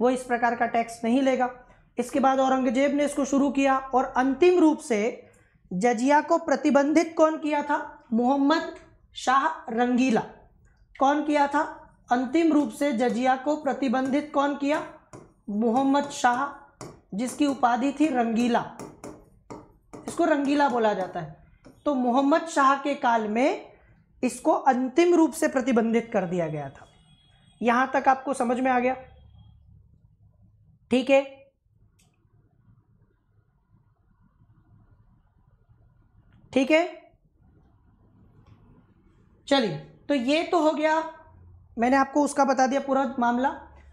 वो इस प्रकार का टैक्स नहीं लेगा इसके बाद औरंगजेब ने इसको शुरू किया और अंतिम रूप से जजिया को प्रतिबंधित कौन किया था मोहम्मद शाह रंगीला कौन किया था अंतिम रूप से जजिया को प्रतिबंधित कौन किया मोहम्मद शाह जिसकी उपाधि थी रंगीला इसको रंगीला बोला जाता है तो मोहम्मद शाह के काल में इसको अंतिम रूप से प्रतिबंधित कर दिया गया था यहां तक आपको समझ में आ गया ठीक है ठीक है चलिए तो ये तो हो गया मैंने आपको उसका बता दिया पूरा मामला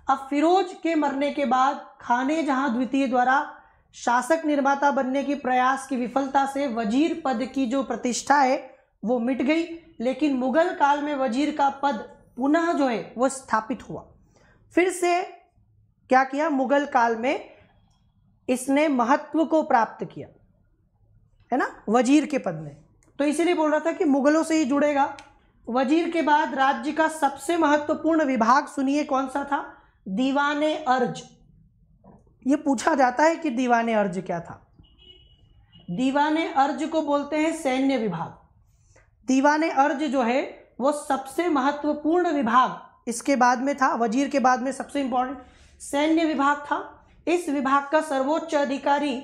अब फिरोज के मरने के बाद खाने जहां द्वितीय द्वारा शासक निर्माता बनने की प्रयास की विफलता से वजीर पद की जो प्रतिष्ठा है वो मिट गई लेकिन मुगल काल में वजीर का पद पुनः जो है वो स्थापित हुआ फिर से क्या किया मुगल काल में इसने महत्व को प्राप्त किया है ना वजीर के पद में तो इसीलिए बोल रहा था कि मुगलों से ही जुड़ेगा वजीर के बाद राज्य का सबसे महत्वपूर्ण विभाग सुनिए कौन सा था दीवाने अर्ज ये पूछा जाता है कि दीवाने अर्ज क्या था दीवाने अर्ज को बोलते हैं सैन्य विभाग दीवाने अर्ज जो है वो सबसे महत्वपूर्ण विभाग इसके बाद में था वजीर के बाद में सबसे इम्पोर्टेंट सैन्य विभाग था इस विभाग का सर्वोच्च अधिकारी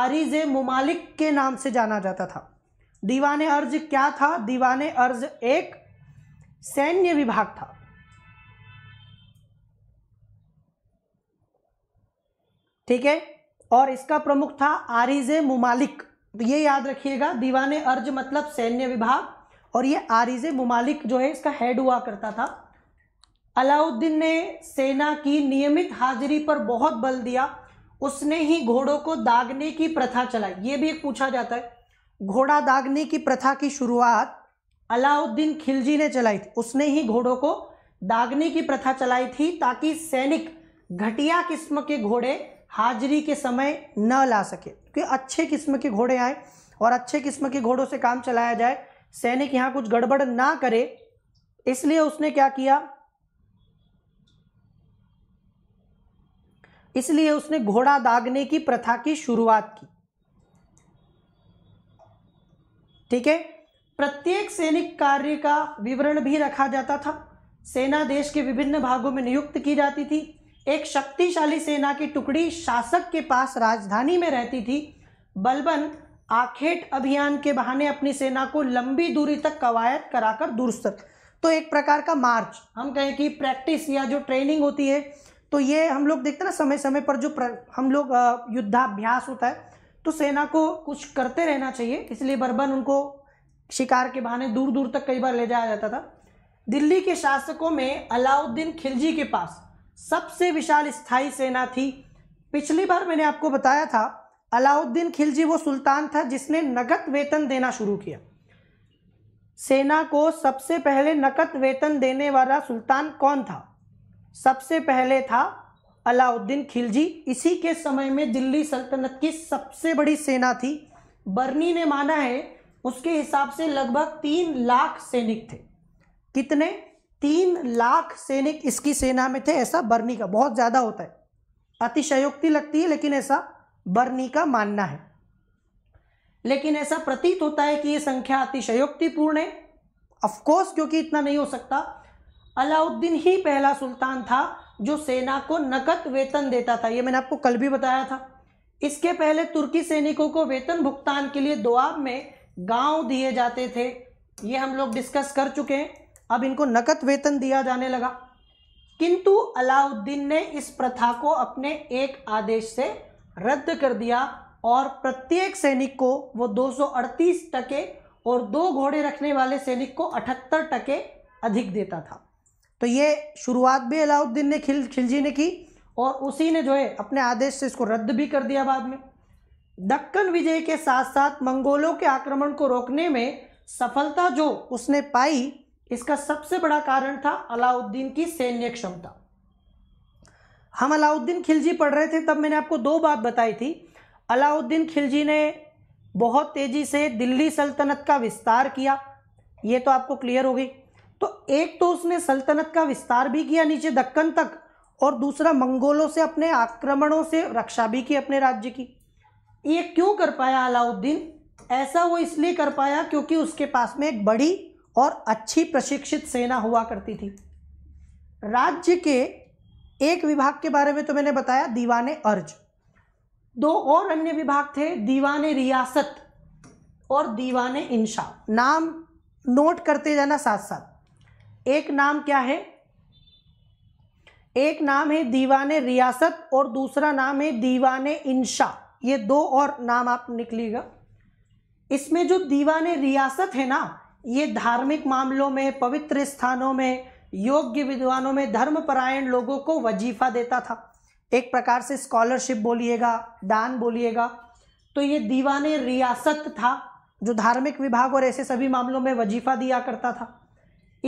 आरिज ममालिक के नाम से जाना जाता था दीवाने अर्ज क्या था दीवाने अर्ज एक सैन्य विभाग था ठीक है और इसका प्रमुख था आरिज मुमालिक ये याद रखिएगा दीवान अर्ज मतलब सैन्य विभाग और ये आरिज मुमालिक जो है इसका हेड हुआ करता था अलाउद्दीन ने सेना की नियमित हाजिरी पर बहुत बल दिया उसने ही घोड़ों को दागने की प्रथा चलाई ये भी एक पूछा जाता है घोड़ा दागने की प्रथा की शुरुआत अलाउद्दीन खिलजी ने चलाई थी उसने ही घोड़ों को दागने की प्रथा चलाई थी ताकि सैनिक घटिया किस्म के घोड़े हाजिरी के समय न ला सके क्योंकि अच्छे किस्म के घोड़े आए और अच्छे किस्म के घोड़ों से काम चलाया जाए सैनिक यहाँ कुछ गड़बड़ ना करे इसलिए उसने क्या किया इसलिए उसने घोड़ा दागने की प्रथा की शुरुआत की ठीक है प्रत्येक सैनिक कार्य का विवरण भी रखा जाता था सेना देश के विभिन्न भागों में नियुक्त की जाती थी एक शक्तिशाली सेना की टुकड़ी शासक के पास राजधानी में रहती थी बलबन आखेट अभियान के बहाने अपनी सेना को लंबी दूरी तक कवायद कराकर दुरुस्त तो एक प्रकार का मार्च हम कहें कि प्रैक्टिस या जो ट्रेनिंग होती है तो ये हम लोग देखते ना समय समय पर जो हम लोग युद्धाभ्यास होता है तो सेना को कुछ करते रहना चाहिए इसलिए बर्बन उनको शिकार के बहाने दूर दूर तक कई बार ले जाया जाता था दिल्ली के शासकों में अलाउद्दीन खिलजी के पास सबसे विशाल स्थाई सेना थी पिछली बार मैंने आपको बताया था अलाउद्दीन खिलजी वो सुल्तान था जिसने नकद वेतन देना शुरू किया सेना को सबसे पहले नकद वेतन देने वाला सुल्तान कौन था सबसे पहले था अलाउद्दीन खिलजी इसी के समय में दिल्ली सल्तनत की सबसे बड़ी सेना थी बर्नी ने माना है उसके हिसाब से लगभग तीन लाख सैनिक थे कितने तीन लाख सैनिक इसकी सेना में थे ऐसा बर्नी का बहुत ज़्यादा होता है अतिशयोक्ति लगती है लेकिन ऐसा बर्नी का मानना है लेकिन ऐसा प्रतीत होता है कि ये संख्या अतिशयोक्तिपूर्ण है अफकोर्स क्योंकि इतना नहीं हो सकता अलाउद्दीन ही पहला सुल्तान था जो सेना को नकद वेतन देता था ये मैंने आपको कल भी बताया था इसके पहले तुर्की सैनिकों को वेतन भुगतान के लिए दुआब में गांव दिए जाते थे ये हम लोग डिस्कस कर चुके हैं अब इनको नकद वेतन दिया जाने लगा किंतु अलाउद्दीन ने इस प्रथा को अपने एक आदेश से रद्द कर दिया और प्रत्येक सैनिक को वो 238 टके और दो घोड़े रखने वाले सैनिक को अठहत्तर टके अधिक देता था तो ये शुरुआत भी अलाउद्दीन ने खिल खिलजी ने की और उसी ने जो है अपने आदेश से इसको रद्द भी कर दिया बाद में दक्कन विजय के साथ साथ मंगोलों के आक्रमण को रोकने में सफलता जो उसने पाई इसका सबसे बड़ा कारण था अलाउद्दीन की सैन्य क्षमता हम अलाउद्दीन खिलजी पढ़ रहे थे तब मैंने आपको दो बात बताई थी अलाउद्दीन खिलजी ने बहुत तेज़ी से दिल्ली सल्तनत का विस्तार किया ये तो आपको क्लियर हो गई तो एक तो उसने सल्तनत का विस्तार भी किया नीचे दक्कन तक और दूसरा मंगोलों से अपने आक्रमणों से रक्षा भी की अपने राज्य की ये क्यों कर पाया अलाउद्दीन ऐसा वो इसलिए कर पाया क्योंकि उसके पास में एक बड़ी और अच्छी प्रशिक्षित सेना हुआ करती थी राज्य के एक विभाग के बारे में तो मैंने बताया दीवान अर्ज दो और अन्य विभाग थे दीवान रियासत और दीवान इंशा नाम नोट करते जाना साथ साथ एक नाम क्या है एक नाम है दीवान रियासत और दूसरा नाम है दीवान इंशा ये दो और नाम आप निकलेगा इसमें जो दीवान रियासत है ना ये धार्मिक मामलों में पवित्र स्थानों में योग्य विद्वानों में धर्मपरायण लोगों को वजीफा देता था एक प्रकार से स्कॉलरशिप बोलिएगा दान बोलिएगा तो ये दीवान रियासत था जो धार्मिक विभाग और ऐसे सभी मामलों में वजीफा दिया करता था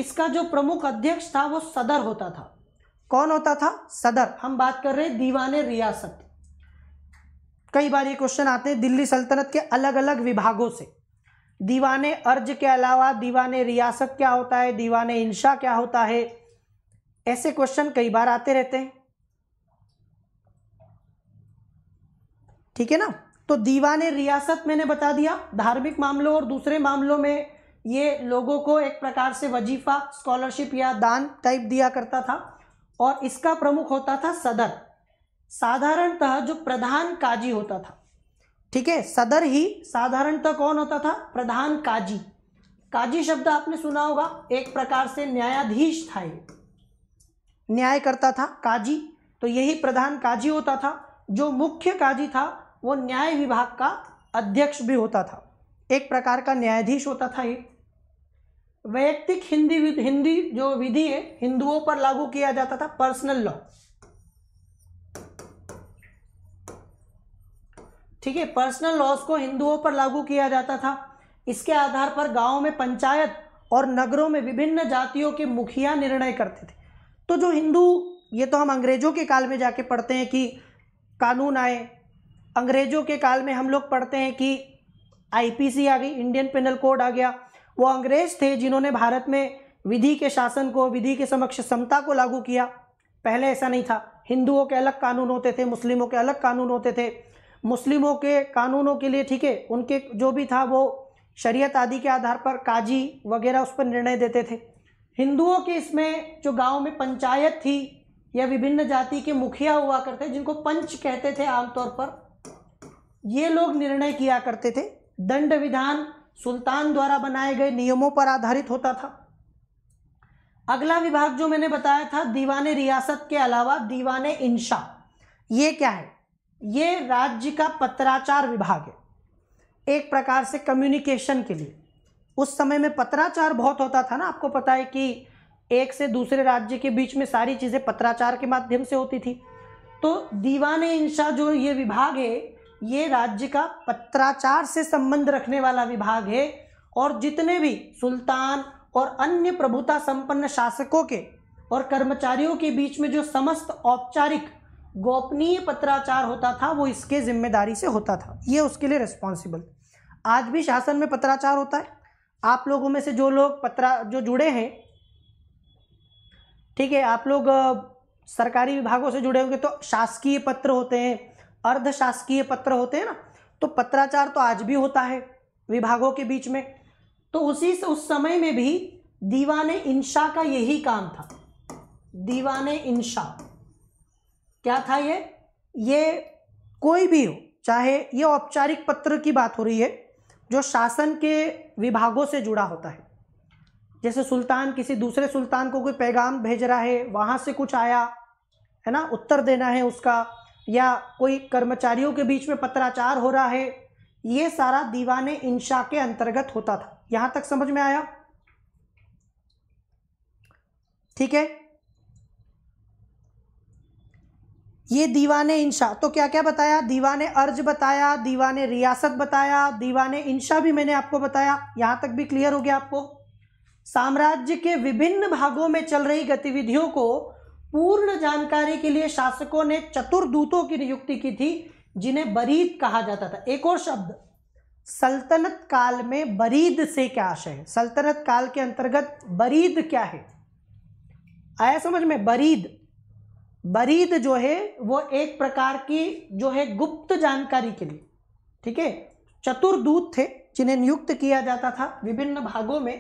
इसका जो प्रमुख अध्यक्ष था वो सदर होता था कौन होता था सदर हम बात कर रहे हैं दीवान रियासत कई बार ये क्वेश्चन आते हैं दिल्ली सल्तनत के अलग अलग विभागों से दीवाने अर्ज के अलावा दीवाने रियासत क्या होता है दीवान इंशा क्या होता है ऐसे क्वेश्चन कई बार आते रहते हैं ठीक है ना तो दीवाने रियासत मैंने बता दिया धार्मिक मामलों और दूसरे मामलों में ये लोगों को एक प्रकार से वजीफा स्कॉलरशिप या दान टाइप दिया करता था और इसका प्रमुख होता था सदर साधारणतः जो प्रधान काजी होता था ठीक है सदर ही साधारणतः कौन होता था प्रधान काजी काजी शब्द आपने सुना होगा एक प्रकार से न्यायाधीश था ये न्याय करता था काजी तो यही प्रधान काजी होता था जो मुख्य काजी था वो न्याय विभाग का अध्यक्ष भी होता था एक प्रकार का न्यायाधीश होता था ये वैयक्तिक हिंदी हिंदी जो विधि है हिंदुओं पर लागू किया जाता था पर्सनल लॉ ठीक है पर्सनल लॉस को हिंदुओं पर लागू किया जाता था इसके आधार पर गाँव में पंचायत और नगरों में विभिन्न जातियों के मुखिया निर्णय करते थे तो जो हिंदू ये तो हम अंग्रेज़ों के काल में जाके पढ़ते हैं कि कानून आए अंग्रेज़ों के काल में हम लोग पढ़ते हैं कि आईपीसी आ गई इंडियन पेनल कोड आ गया वो अंग्रेज़ थे जिन्होंने भारत में विधि के शासन को विधि के समक्ष समता को लागू किया पहले ऐसा नहीं था हिंदुओं के अलग कानून होते थे मुस्लिमों के अलग कानून होते थे मुस्लिमों के कानूनों के लिए ठीक है उनके जो भी था वो शरीयत आदि के आधार पर काजी वगैरह उस पर निर्णय देते थे हिंदुओं के इसमें जो गांव में पंचायत थी या विभिन्न जाति के मुखिया हुआ करते जिनको पंच कहते थे आमतौर पर ये लोग निर्णय किया करते थे दंड विधान सुल्तान द्वारा बनाए गए नियमों पर आधारित होता था अगला विभाग जो मैंने बताया था दीवान रियासत के अलावा दीवान इंशा ये क्या है ये राज्य का पत्राचार विभाग है एक प्रकार से कम्युनिकेशन के लिए उस समय में पत्राचार बहुत होता था ना आपको पता है कि एक से दूसरे राज्य के बीच में सारी चीज़ें पत्राचार के माध्यम से होती थी तो दीवान इंशा जो ये विभाग है ये राज्य का पत्राचार से संबंध रखने वाला विभाग है और जितने भी सुल्तान और अन्य प्रभुता संपन्न शासकों के और कर्मचारियों के बीच में जो समस्त औपचारिक गोपनीय पत्राचार होता था वो इसके जिम्मेदारी से होता था ये उसके लिए रिस्पॉन्सिबल आज भी शासन में पत्राचार होता है आप लोगों में से जो लोग पत्रा जो जुड़े हैं ठीक है आप लोग सरकारी विभागों से जुड़े होंगे तो शासकीय पत्र होते हैं अर्ध शासकीय पत्र होते हैं ना तो पत्राचार तो आज भी होता है विभागों के बीच में तो उसी से उस समय में भी दीवाने इंशा का यही काम था दीवाने इंशा क्या था ये ये कोई भी हो चाहे ये औपचारिक पत्र की बात हो रही है जो शासन के विभागों से जुड़ा होता है जैसे सुल्तान किसी दूसरे सुल्तान को कोई पैगाम भेज रहा है वहाँ से कुछ आया है ना उत्तर देना है उसका या कोई कर्मचारियों के बीच में पत्राचार हो रहा है ये सारा दीवाने इंशा के अंतर्गत होता था यहाँ तक समझ में आया ठीक है ये दीवाने इंशा तो क्या क्या बताया दीवाने अर्ज बताया दीवाने रियासत बताया दीवाने इंशा भी मैंने आपको बताया यहाँ तक भी क्लियर हो गया आपको साम्राज्य के विभिन्न भागों में चल रही गतिविधियों को पूर्ण जानकारी के लिए शासकों ने चतुर दूतों की नियुक्ति की थी जिन्हें बरीद कहा जाता था एक और शब्द सल्तनत काल में बरीद से क्या आशय है सल्तनत काल के अंतर्गत बरीद क्या है आया समझ में बरीद बरीद जो है वो एक प्रकार की जो है गुप्त जानकारी के लिए ठीक है चतुर दूत थे जिन्हें नियुक्त किया जाता था विभिन्न भागों में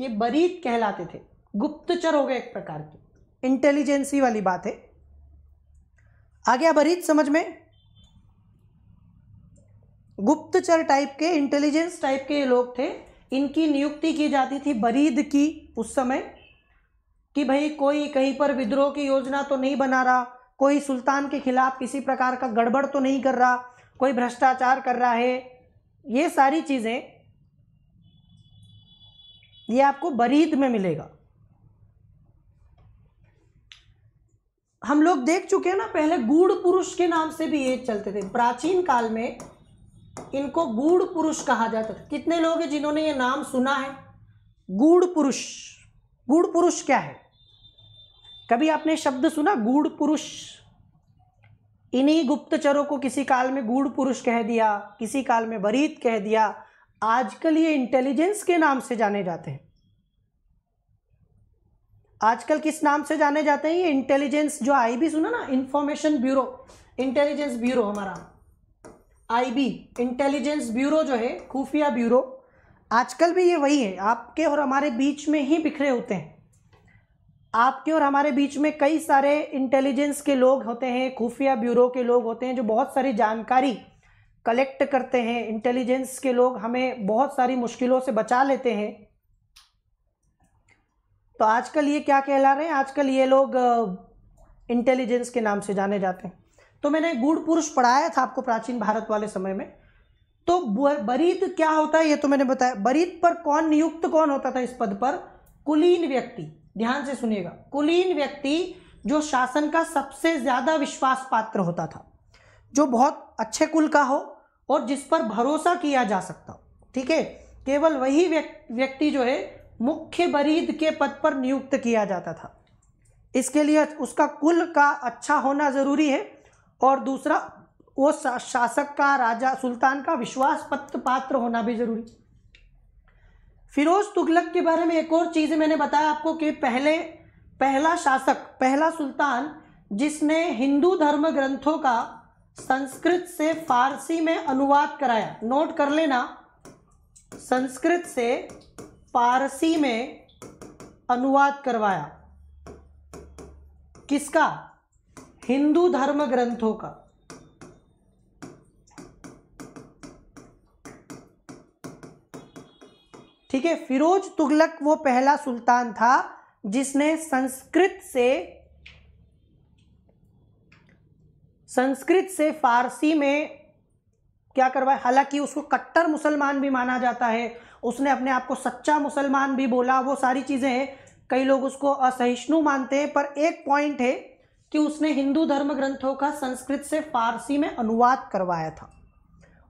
ये बरीद कहलाते थे गुप्तचर हो गए एक प्रकार की इंटेलिजेंसी वाली बात है आ गया बरीद समझ में गुप्तचर टाइप के इंटेलिजेंस टाइप के लोग थे इनकी नियुक्ति की जाती थी बरीद की उस समय कि भाई कोई कहीं पर विद्रोह की योजना तो नहीं बना रहा कोई सुल्तान के खिलाफ किसी प्रकार का गड़बड़ तो नहीं कर रहा कोई भ्रष्टाचार कर रहा है ये सारी चीज़ें ये आपको बरीद में मिलेगा हम लोग देख चुके हैं ना पहले गूढ़ पुरुष के नाम से भी ये चलते थे प्राचीन काल में इनको गूढ़ पुरुष कहा जाता था कितने लोग हैं जिन्होंने ये नाम सुना है गूढ़ पुरुष गूढ़ पुरुष क्या है कभी आपने शब्द सुना गूढ़ पुरुष इन्हीं गुप्तचरों को किसी काल में गूढ़ पुरुष कह दिया किसी काल में बरीत कह दिया आजकल ये इंटेलिजेंस के नाम से जाने जाते हैं आजकल किस नाम से जाने जाते हैं ये इंटेलिजेंस जो आईबी सुना ना इंफॉर्मेशन ब्यूरो इंटेलिजेंस ब्यूरो हमारा आईबी इंटेलिजेंस ब्यूरो जो है खुफिया ब्यूरो आजकल भी ये वही है आपके और हमारे बीच में ही बिखरे होते हैं आपके और हमारे बीच में कई सारे इंटेलिजेंस के लोग होते हैं खुफिया ब्यूरो के लोग होते हैं जो बहुत सारी जानकारी कलेक्ट करते हैं इंटेलिजेंस के लोग हमें बहुत सारी मुश्किलों से बचा लेते हैं तो आजकल ये क्या कहला रहे हैं आजकल ये लोग इंटेलिजेंस के नाम से जाने जाते हैं तो मैंने गुड़ पुरुष पढ़ाया था आपको प्राचीन भारत वाले समय में तो बरीद क्या होता है ये तो मैंने बताया बरीद पर कौन नियुक्त कौन होता था इस पद पर कुलीन व्यक्ति ध्यान से सुनिएगा कुलीन व्यक्ति जो शासन का सबसे ज़्यादा विश्वास पात्र होता था जो बहुत अच्छे कुल का हो और जिस पर भरोसा किया जा सकता हो ठीक है केवल वही व्यक्ति जो है मुख्य बरीद के पद पर नियुक्त किया जाता था इसके लिए उसका कुल का अच्छा होना ज़रूरी है और दूसरा वो शासक का राजा सुल्तान का विश्वास पत्र पात्र होना भी जरूरी फिरोज तुगलक के बारे में एक और चीज़ मैंने बताया आपको कि पहले पहला शासक पहला सुल्तान जिसने हिंदू धर्म ग्रंथों का संस्कृत से फारसी में अनुवाद कराया नोट कर लेना संस्कृत से फारसी में अनुवाद करवाया किसका हिंदू धर्म ग्रंथों का ठीक है फिरोज तुगलक वो पहला सुल्तान था जिसने संस्कृत से संस्कृत से फारसी में क्या करवाया हालांकि उसको कट्टर मुसलमान भी माना जाता है उसने अपने आप को सच्चा मुसलमान भी बोला वो सारी चीज़ें हैं कई लोग उसको असहिष्णु मानते हैं पर एक पॉइंट है कि उसने हिंदू धर्म ग्रंथों का संस्कृत से फारसी में अनुवाद करवाया था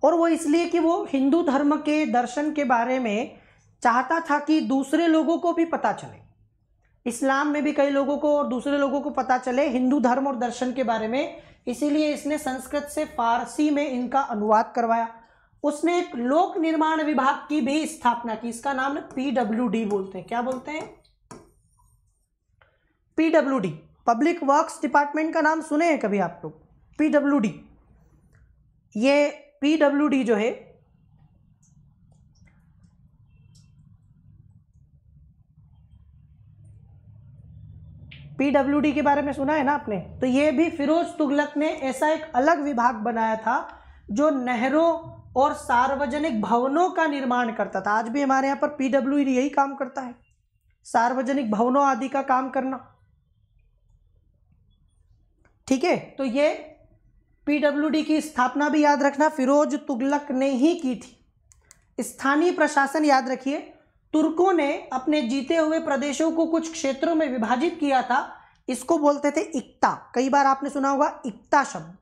और वो इसलिए कि वो हिंदू धर्म के दर्शन के बारे में चाहता था कि दूसरे लोगों को भी पता चले इस्लाम में भी कई लोगों को और दूसरे लोगों को पता चले हिंदू धर्म और दर्शन के बारे में इसीलिए इसने संस्कृत से फारसी में इनका अनुवाद करवाया उसने एक लोक निर्माण विभाग की भी स्थापना की इसका नाम पी डब्ल्यू डी बोलते हैं क्या बोलते हैं P D public works department का नाम सुने हैं कभी आप लोग पी डब्ल्यू डी ये पी डब्ल्यू डी जो है पीडब्ल्यूडी के बारे में सुना है ना आपने तो ये भी फिरोज तुगलक ने ऐसा एक अलग विभाग बनाया था जो नहरों और सार्वजनिक भवनों का निर्माण करता था आज भी हमारे यहाँ पर पीडब्ल्यू यही काम करता है सार्वजनिक भवनों आदि का काम करना ठीक है तो ये पीडब्ल्यूडी की स्थापना भी याद रखना फिरोज तुगलक ने ही की थी स्थानीय प्रशासन याद रखिए तुर्कों ने अपने जीते हुए प्रदेशों को कुछ क्षेत्रों में विभाजित किया था इसको बोलते थे इक्ता कई बार आपने सुना होगा इक्ता शब्द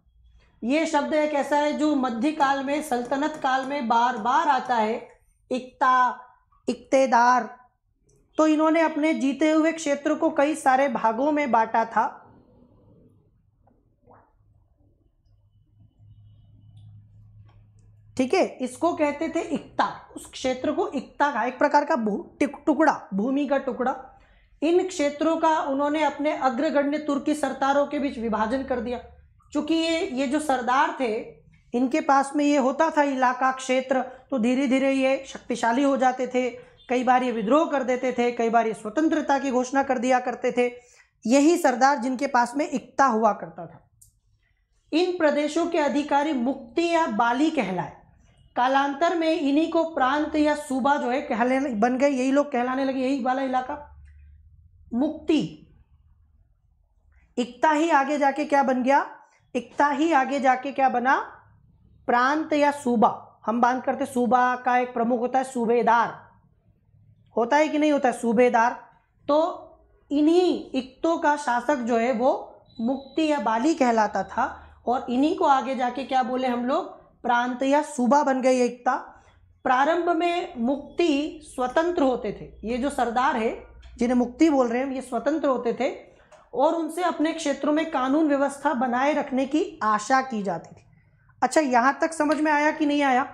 ये शब्द एक ऐसा है जो मध्य काल में सल्तनत काल में बार बार आता है इक्ता इक्तेदार तो इन्होंने अपने जीते हुए क्षेत्र को कई सारे भागों में बांटा था ठीक है इसको कहते थे इकता उस क्षेत्र को इकता का एक प्रकार का टुकड़ा भूमि का टुकड़ा इन क्षेत्रों का उन्होंने अपने अग्रगण्य तुर्की सरदारों के बीच विभाजन कर दिया चूंकि ये ये जो सरदार थे इनके पास में ये होता था इलाका क्षेत्र तो धीरे धीरे ये शक्तिशाली हो जाते थे कई बार ये विद्रोह कर देते थे कई बार ये स्वतंत्रता की घोषणा कर दिया करते थे यही सरदार जिनके पास में इकता हुआ करता था इन प्रदेशों के अधिकारी मुक्ति या बाली कहलाए कालांतर में इन्हीं को प्रांत या सूबा जो है कहले बन गए यही लोग कहलाने लगे यही वाला इलाका मुक्ति एकता ही आगे जाके क्या बन गया एकता ही आगे जाके क्या बना प्रांत या सूबा हम बात करते सूबा का एक प्रमुख होता है सूबेदार होता है कि नहीं होता है सूबेदार तो इन्हीं इक्तों का शासक जो है वो मुक्ति या बाली कहलाता था और इन्हीं को आगे जाके क्या बोले हम लोग प्रांत या सूबा बन गई एकता प्रारंभ में मुक्ति स्वतंत्र होते थे ये जो सरदार है जिन्हें मुक्ति बोल रहे हैं ये स्वतंत्र होते थे और उनसे अपने क्षेत्रों में कानून व्यवस्था बनाए रखने की आशा की जाती थी अच्छा यहां तक समझ में आया कि नहीं आया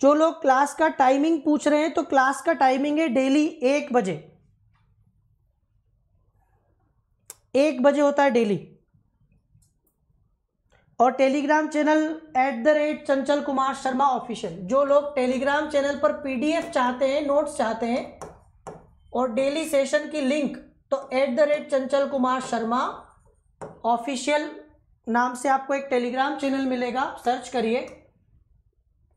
जो लोग क्लास का टाइमिंग पूछ रहे हैं तो क्लास का टाइमिंग है डेली एक बजे एक बजे होता है डेली और Telegram channel at the rate Chanchal Kumar Sharma official जो लोग टेलीग्राम चैनल पर पीडीएफ चाहते हैं नोट्स चाहते हैं और डेली सेशन की लिंक तो at the rate Chanchal Kumar Sharma official नाम से आपको एक टेलीग्राम चैनल मिलेगा सर्च करिए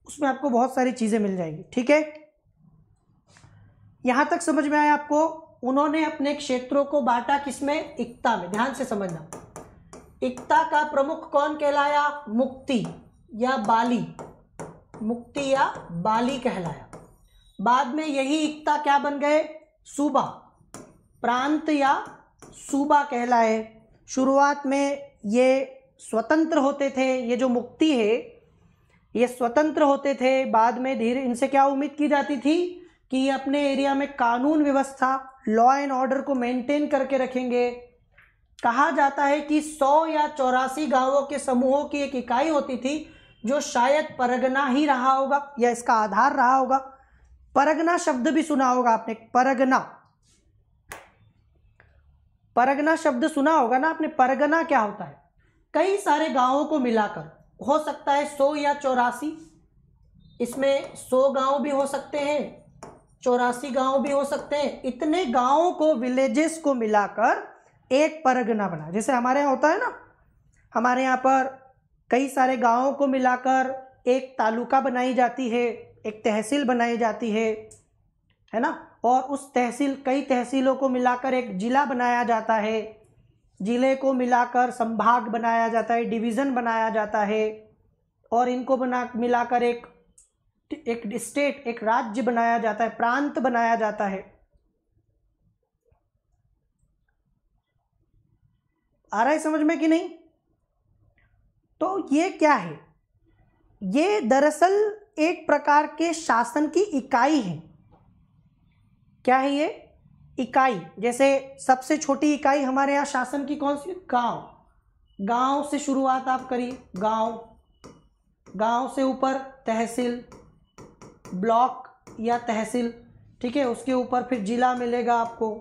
उसमें आपको बहुत सारी चीज़ें मिल जाएंगी ठीक है यहाँ तक समझ में आया आपको उन्होंने अपने क्षेत्रों को बांटा किसमें एकता में ध्यान से समझना एकता का प्रमुख कौन कहलाया मुक्ति या बाली मुक्ति या बाली कहलाया बाद में यही एकता क्या बन गए सूबा प्रांत या सूबा कहलाए शुरुआत में ये स्वतंत्र होते थे ये जो मुक्ति है ये स्वतंत्र होते थे बाद में धीरे इनसे क्या उम्मीद की जाती थी कि ये अपने एरिया में कानून व्यवस्था लॉ एंड ऑर्डर को मेंटेन करके रखेंगे कहा जाता है कि सौ या चौरासी गांवों के समूहों की एक इकाई होती थी जो शायद परगना ही रहा होगा या इसका आधार रहा होगा परगना शब्द भी सुना होगा आपने परगना परगना शब्द सुना होगा ना आपने परगना क्या होता है कई सारे गांवों को मिलाकर हो सकता है सौ या चौरासी इसमें सौ गांव भी हो सकते हैं चौरासी गांव भी हो सकते हैं इतने गांवों को विलेजेस को मिलाकर एक पर्ग ना बना जैसे हमारे यहाँ होता है ना हमारे यहाँ पर कई सारे गांवों को मिलाकर एक तालुका बनाई जाती है एक तहसील बनाई जाती है है ना और उस तहसील कई तहसीलों को मिलाकर एक ज़िला बनाया जाता है ज़िले को मिलाकर संभाग बनाया जाता है डिवीज़न बनाया जाता है और इनको बना मिलाकर एक एक स्टेट एक राज्य बनाया जाता है प्रांत बनाया जाता है आ रहा है समझ में कि नहीं तो ये क्या है ये दरअसल एक प्रकार के शासन की इकाई है क्या है ये इकाई जैसे सबसे छोटी इकाई हमारे यहाँ शासन की कौन सी गांव गांव से शुरुआत आप करिए गांव गांव से ऊपर तहसील ब्लॉक या तहसील ठीक है उसके ऊपर फिर जिला मिलेगा आपको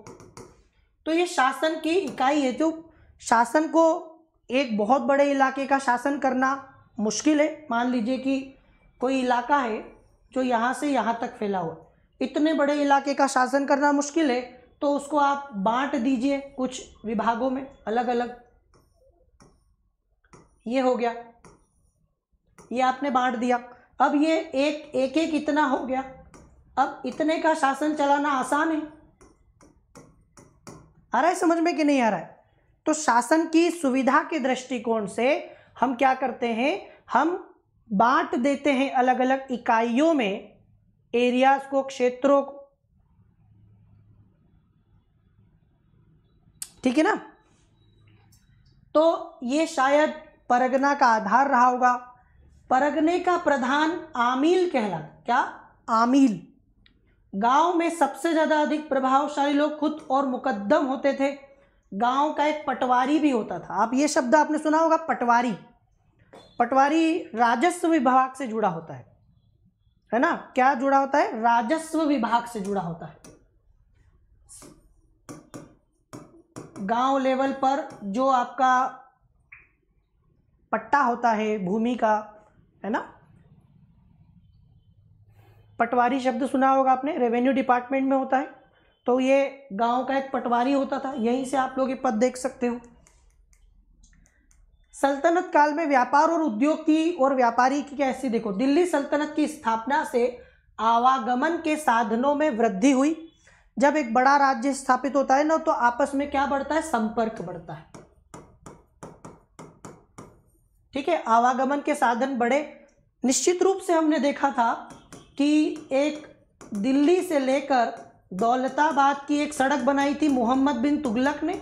तो ये शासन की इकाई है जो शासन को एक बहुत बड़े इलाके का शासन करना मुश्किल है मान लीजिए कि कोई इलाका है जो यहाँ से यहाँ तक फैला हुआ इतने बड़े इलाके का शासन करना मुश्किल है तो उसको आप बांट दीजिए कुछ विभागों में अलग अलग ये हो गया ये आपने बांट दिया अब ये एक एक एक इतना हो गया अब इतने का शासन चलाना आसान है आ रहा है समझ में कि नहीं आ रहा है तो शासन की सुविधा के दृष्टिकोण से हम क्या करते हैं हम बांट देते हैं अलग अलग इकाइयों में एरियाज को क्षेत्रों को ठीक है ना तो ये शायद परगना का आधार रहा होगा परगने का प्रधान आमील कहला क्या आमील गांव में सबसे ज़्यादा अधिक प्रभावशाली लोग खुद और मुकदम होते थे गांव का एक पटवारी भी होता था आप ये शब्द आपने सुना होगा पटवारी पटवारी राजस्व विभाग से जुड़ा होता है है ना क्या जुड़ा होता है राजस्व विभाग से जुड़ा होता है गांव लेवल पर जो आपका पट्टा होता है भूमि का है ना पटवारी शब्द सुना होगा आपने रेवेन्यू डिपार्टमेंट में होता है तो ये गांव का एक पटवारी होता था यहीं से आप लोग ये पद देख सकते हो सल्तनत काल में व्यापार और उद्योग की और व्यापारी की कैसी देखो दिल्ली सल्तनत की स्थापना से आवागमन के साधनों में वृद्धि हुई जब एक बड़ा राज्य स्थापित होता है ना तो आपस में क्या बढ़ता है संपर्क बढ़ता है ठीक है आवागमन के साधन बढ़े निश्चित रूप से हमने देखा था कि एक दिल्ली से लेकर दौलताबाद की एक सड़क बनाई थी मोहम्मद बिन तुगलक ने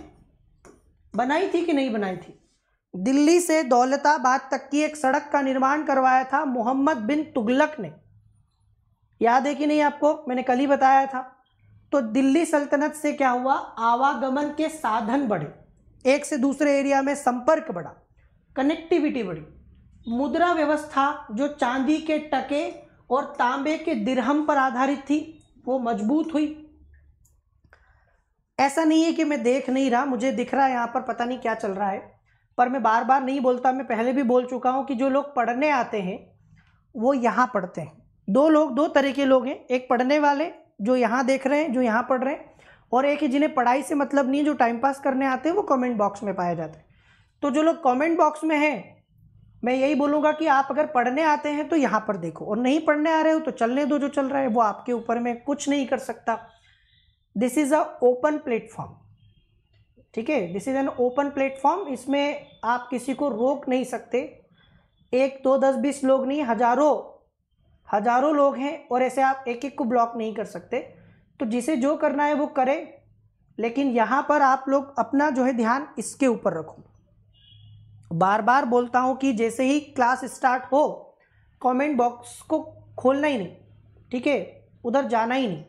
बनाई थी कि नहीं बनाई थी दिल्ली से दौलताबाद तक की एक सड़क का निर्माण करवाया था मोहम्मद बिन तुगलक ने याद है कि नहीं आपको मैंने कल ही बताया था तो दिल्ली सल्तनत से क्या हुआ आवागमन के साधन बढ़े एक से दूसरे एरिया में संपर्क बढ़ा कनेक्टिविटी बढ़ी मुद्रा व्यवस्था जो चांदी के टके और तांबे के दिरहम पर आधारित थी वो मजबूत हुई ऐसा नहीं है कि मैं देख नहीं रहा मुझे दिख रहा है यहाँ पर पता नहीं क्या चल रहा है पर मैं बार बार नहीं बोलता मैं पहले भी बोल चुका हूँ कि जो लोग पढ़ने आते हैं वो यहाँ पढ़ते हैं दो लोग दो तरह के लोग हैं एक पढ़ने वाले जो यहाँ देख रहे हैं जो यहाँ पढ़ रहे हैं और एक ही जिन्हें पढ़ाई से मतलब नहीं जो टाइम पास करने आते हैं वो कमेंट बॉक्स में पाए जाते हैं तो जो लोग कमेंट बॉक्स में हैं मैं यही बोलूँगा कि आप अगर पढ़ने आते हैं तो यहाँ पर देखो और नहीं पढ़ने आ रहे हो तो चलने दो जो चल रहा है वो आपके ऊपर में कुछ नहीं कर सकता this is a open platform ठीक है this is an open platform इसमें आप किसी को रोक नहीं सकते एक दो दस बीस लोग नहीं हजारों हजारों लोग हैं और ऐसे आप एक एक को ब्लॉक नहीं कर सकते तो जिसे जो करना है वो करें लेकिन यहाँ पर आप लोग अपना जो है ध्यान इसके ऊपर रखो बार बार बोलता हूँ कि जैसे ही क्लास स्टार्ट हो कमेंट बॉक्स को खोलना ही नहीं ठीक है उधर जाना ही नहीं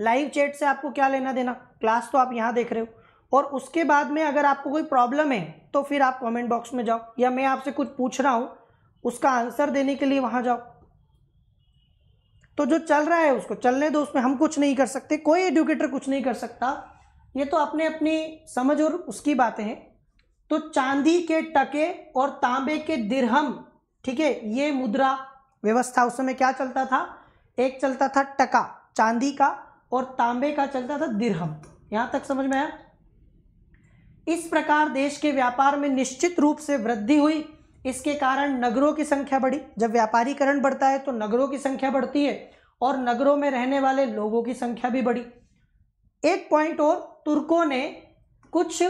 लाइव चैट से आपको क्या लेना देना क्लास तो आप यहाँ देख रहे हो और उसके बाद में अगर आपको कोई प्रॉब्लम है तो फिर आप कमेंट बॉक्स में जाओ या मैं आपसे कुछ पूछ रहा हूँ उसका आंसर देने के लिए वहाँ जाओ तो जो चल रहा है उसको चलने दो उसमें हम कुछ नहीं कर सकते कोई एडुकेटर कुछ नहीं कर सकता ये तो अपने अपनी समझ और उसकी बातें हैं तो चांदी के टके और तांबे के दिरहम ठीक है ये मुद्रा व्यवस्था उस समय क्या चलता था एक चलता था टका चांदी का और तांबे का चलता था दिरहम यहां तक समझ में आया इस प्रकार देश के व्यापार में निश्चित रूप से वृद्धि हुई इसके कारण नगरों की संख्या बढ़ी जब व्यापारीकरण बढ़ता है तो नगरों की संख्या बढ़ती है और नगरों में रहने वाले लोगों की संख्या भी बढ़ी एक पॉइंट और तुर्कों ने कुछ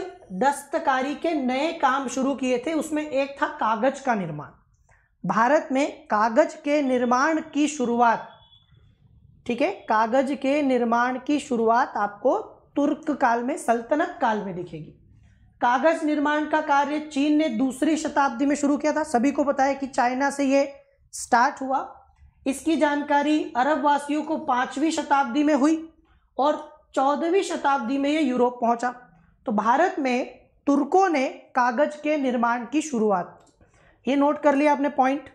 दस्तकारी के नए काम शुरू किए थे उसमें एक था कागज का निर्माण भारत में कागज के निर्माण की शुरुआत ठीक है कागज के निर्माण की शुरुआत आपको तुर्क काल में सल्तनत काल में दिखेगी कागज निर्माण का कार्य चीन ने दूसरी शताब्दी में शुरू किया था सभी को पता है कि चाइना से ये स्टार्ट हुआ इसकी जानकारी अरब वासियों को पांचवी शताब्दी में हुई और चौदहवीं शताब्दी में ये यूरोप पहुंचा तो भारत में तुर्कों ने कागज के निर्माण की शुरुआत ये नोट कर लिया आपने पॉइंट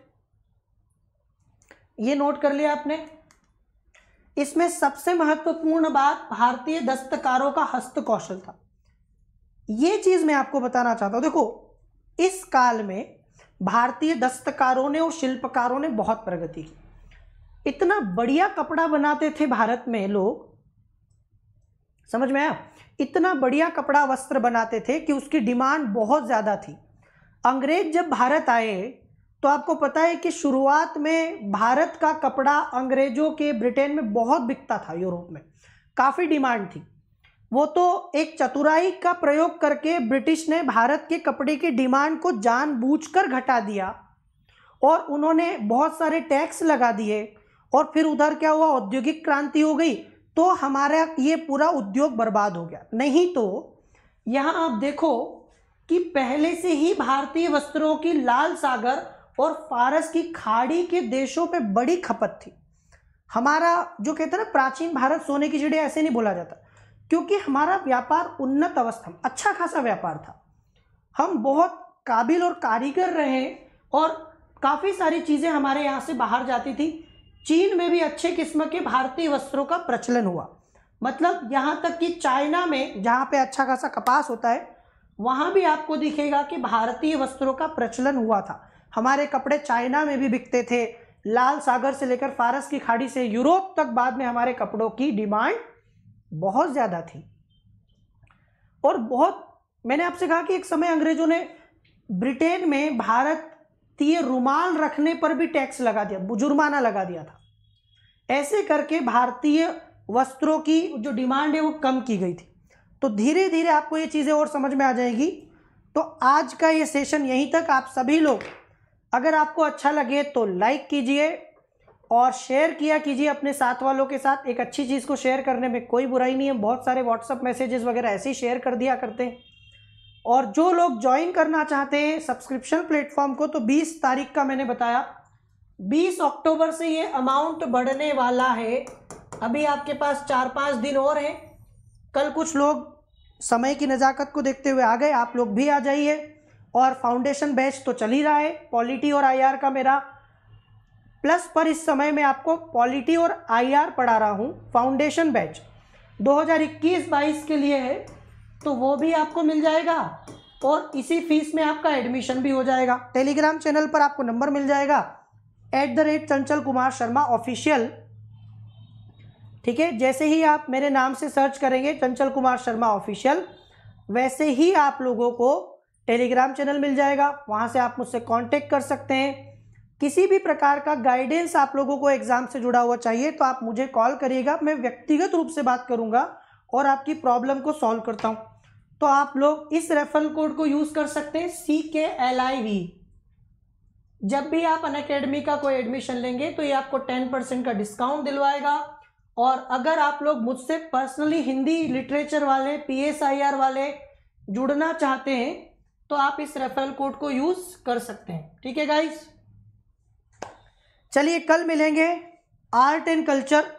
ये नोट कर लिया आपने इसमें सबसे महत्वपूर्ण बात भारतीय दस्तकारों का हस्त कौशल था ये चीज मैं आपको बताना चाहता हूं देखो इस काल में भारतीय दस्तकारों ने और शिल्पकारों ने बहुत प्रगति की इतना बढ़िया कपड़ा बनाते थे भारत में लोग समझ में आया इतना बढ़िया कपड़ा वस्त्र बनाते थे कि उसकी डिमांड बहुत ज़्यादा थी अंग्रेज जब भारत आए तो आपको पता है कि शुरुआत में भारत का कपड़ा अंग्रेजों के ब्रिटेन में बहुत बिकता था यूरोप में काफ़ी डिमांड थी वो तो एक चतुराई का प्रयोग करके ब्रिटिश ने भारत के कपड़े की डिमांड को जानबूझकर घटा दिया और उन्होंने बहुत सारे टैक्स लगा दिए और फिर उधर क्या हुआ औद्योगिक क्रांति हो गई तो हमारा ये पूरा उद्योग बर्बाद हो गया नहीं तो यहाँ आप देखो कि पहले से ही भारतीय वस्त्रों की लाल सागर और फारस की खाड़ी के देशों पे बड़ी खपत थी हमारा जो कहते हैं ना प्राचीन भारत सोने की चिड़िया ऐसे नहीं बोला जाता क्योंकि हमारा व्यापार उन्नत अवस्था में अच्छा खासा व्यापार था हम बहुत काबिल और कारीगर रहे और काफ़ी सारी चीज़ें हमारे यहाँ से बाहर जाती थी चीन में भी अच्छे किस्म के भारतीय वस्त्रों का प्रचलन हुआ मतलब यहाँ तक कि चाइना में जहाँ पे अच्छा खासा कपास होता है वहाँ भी आपको दिखेगा कि भारतीय वस्त्रों का प्रचलन हुआ था हमारे कपड़े चाइना में भी बिकते थे लाल सागर से लेकर फारस की खाड़ी से यूरोप तक बाद में हमारे कपड़ों की डिमांड बहुत ज़्यादा थी और बहुत मैंने आपसे कहा कि एक समय अंग्रेज़ों ने ब्रिटेन में भारतीय रुमाल रखने पर भी टैक्स लगा दिया जुर्माना लगा दिया था ऐसे करके भारतीय वस्त्रों की जो डिमांड है वो कम की गई थी तो धीरे धीरे आपको ये चीज़ें और समझ में आ जाएगी तो आज का ये सेशन यहीं तक आप सभी लोग अगर आपको अच्छा लगे तो लाइक कीजिए और शेयर किया कीजिए अपने साथ वालों के साथ एक अच्छी चीज़ को शेयर करने में कोई बुराई नहीं है बहुत सारे व्हाट्सअप मैसेजेस वगैरह ऐसे ही शेयर कर दिया करते हैं और जो लोग ज्वाइन करना चाहते हैं सब्सक्रिप्शन प्लेटफॉर्म को तो 20 तारीख का मैंने बताया 20 अक्टूबर से ये अमाउंट बढ़ने वाला है अभी आपके पास चार पाँच दिन और हैं कल कुछ लोग समय की नज़ाकत को देखते हुए आ गए आप लोग भी आ जाइए और फाउंडेशन बैच तो चल ही रहा है पॉलिटी और आईआर का मेरा प्लस पर इस समय मैं आपको पॉलिटी और आईआर पढ़ा रहा हूँ फाउंडेशन बैच 2021-22 के लिए है तो वो भी आपको मिल जाएगा और इसी फीस में आपका एडमिशन भी हो जाएगा टेलीग्राम चैनल पर आपको नंबर मिल जाएगा eight the rate Chanchal Kumar Sharma official ठीक है जैसे ही आप मेरे नाम से सर्च करेंगे चंचल कुमार शर्मा ऑफिशियल वैसे ही आप लोगों को टेलीग्राम चैनल मिल जाएगा वहाँ से आप मुझसे कॉन्टेक्ट कर सकते हैं किसी भी प्रकार का गाइडेंस आप लोगों को एग्ज़ाम से जुड़ा हुआ चाहिए तो आप मुझे कॉल करिएगा मैं व्यक्तिगत रूप से बात करूँगा और आपकी प्रॉब्लम को सॉल्व करता हूँ तो आप लोग इस रेफरल कोड को यूज़ कर सकते हैं सी के एल आई वी जब भी आप अन अकेडमी का कोई एडमिशन लेंगे तो ये आपको टेन परसेंट का डिस्काउंट दिलवाएगा और अगर आप लोग मुझसे पर्सनली हिंदी लिटरेचर वाले पी एस आई आर वाले जुड़ना चाहते हैं तो आप इस रेफरल कोड को यूज कर सकते हैं ठीक है गाइज चलिए कल मिलेंगे आर्ट एंड कल्चर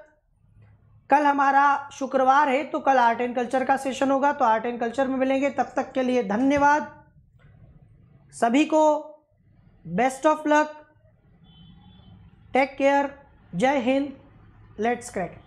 कल हमारा शुक्रवार है तो कल आर्ट एंड कल्चर का सेशन होगा तो आर्ट एंड कल्चर में मिलेंगे तब तक के लिए धन्यवाद सभी को best of luck take care जय हिंद लेट्स क्रैक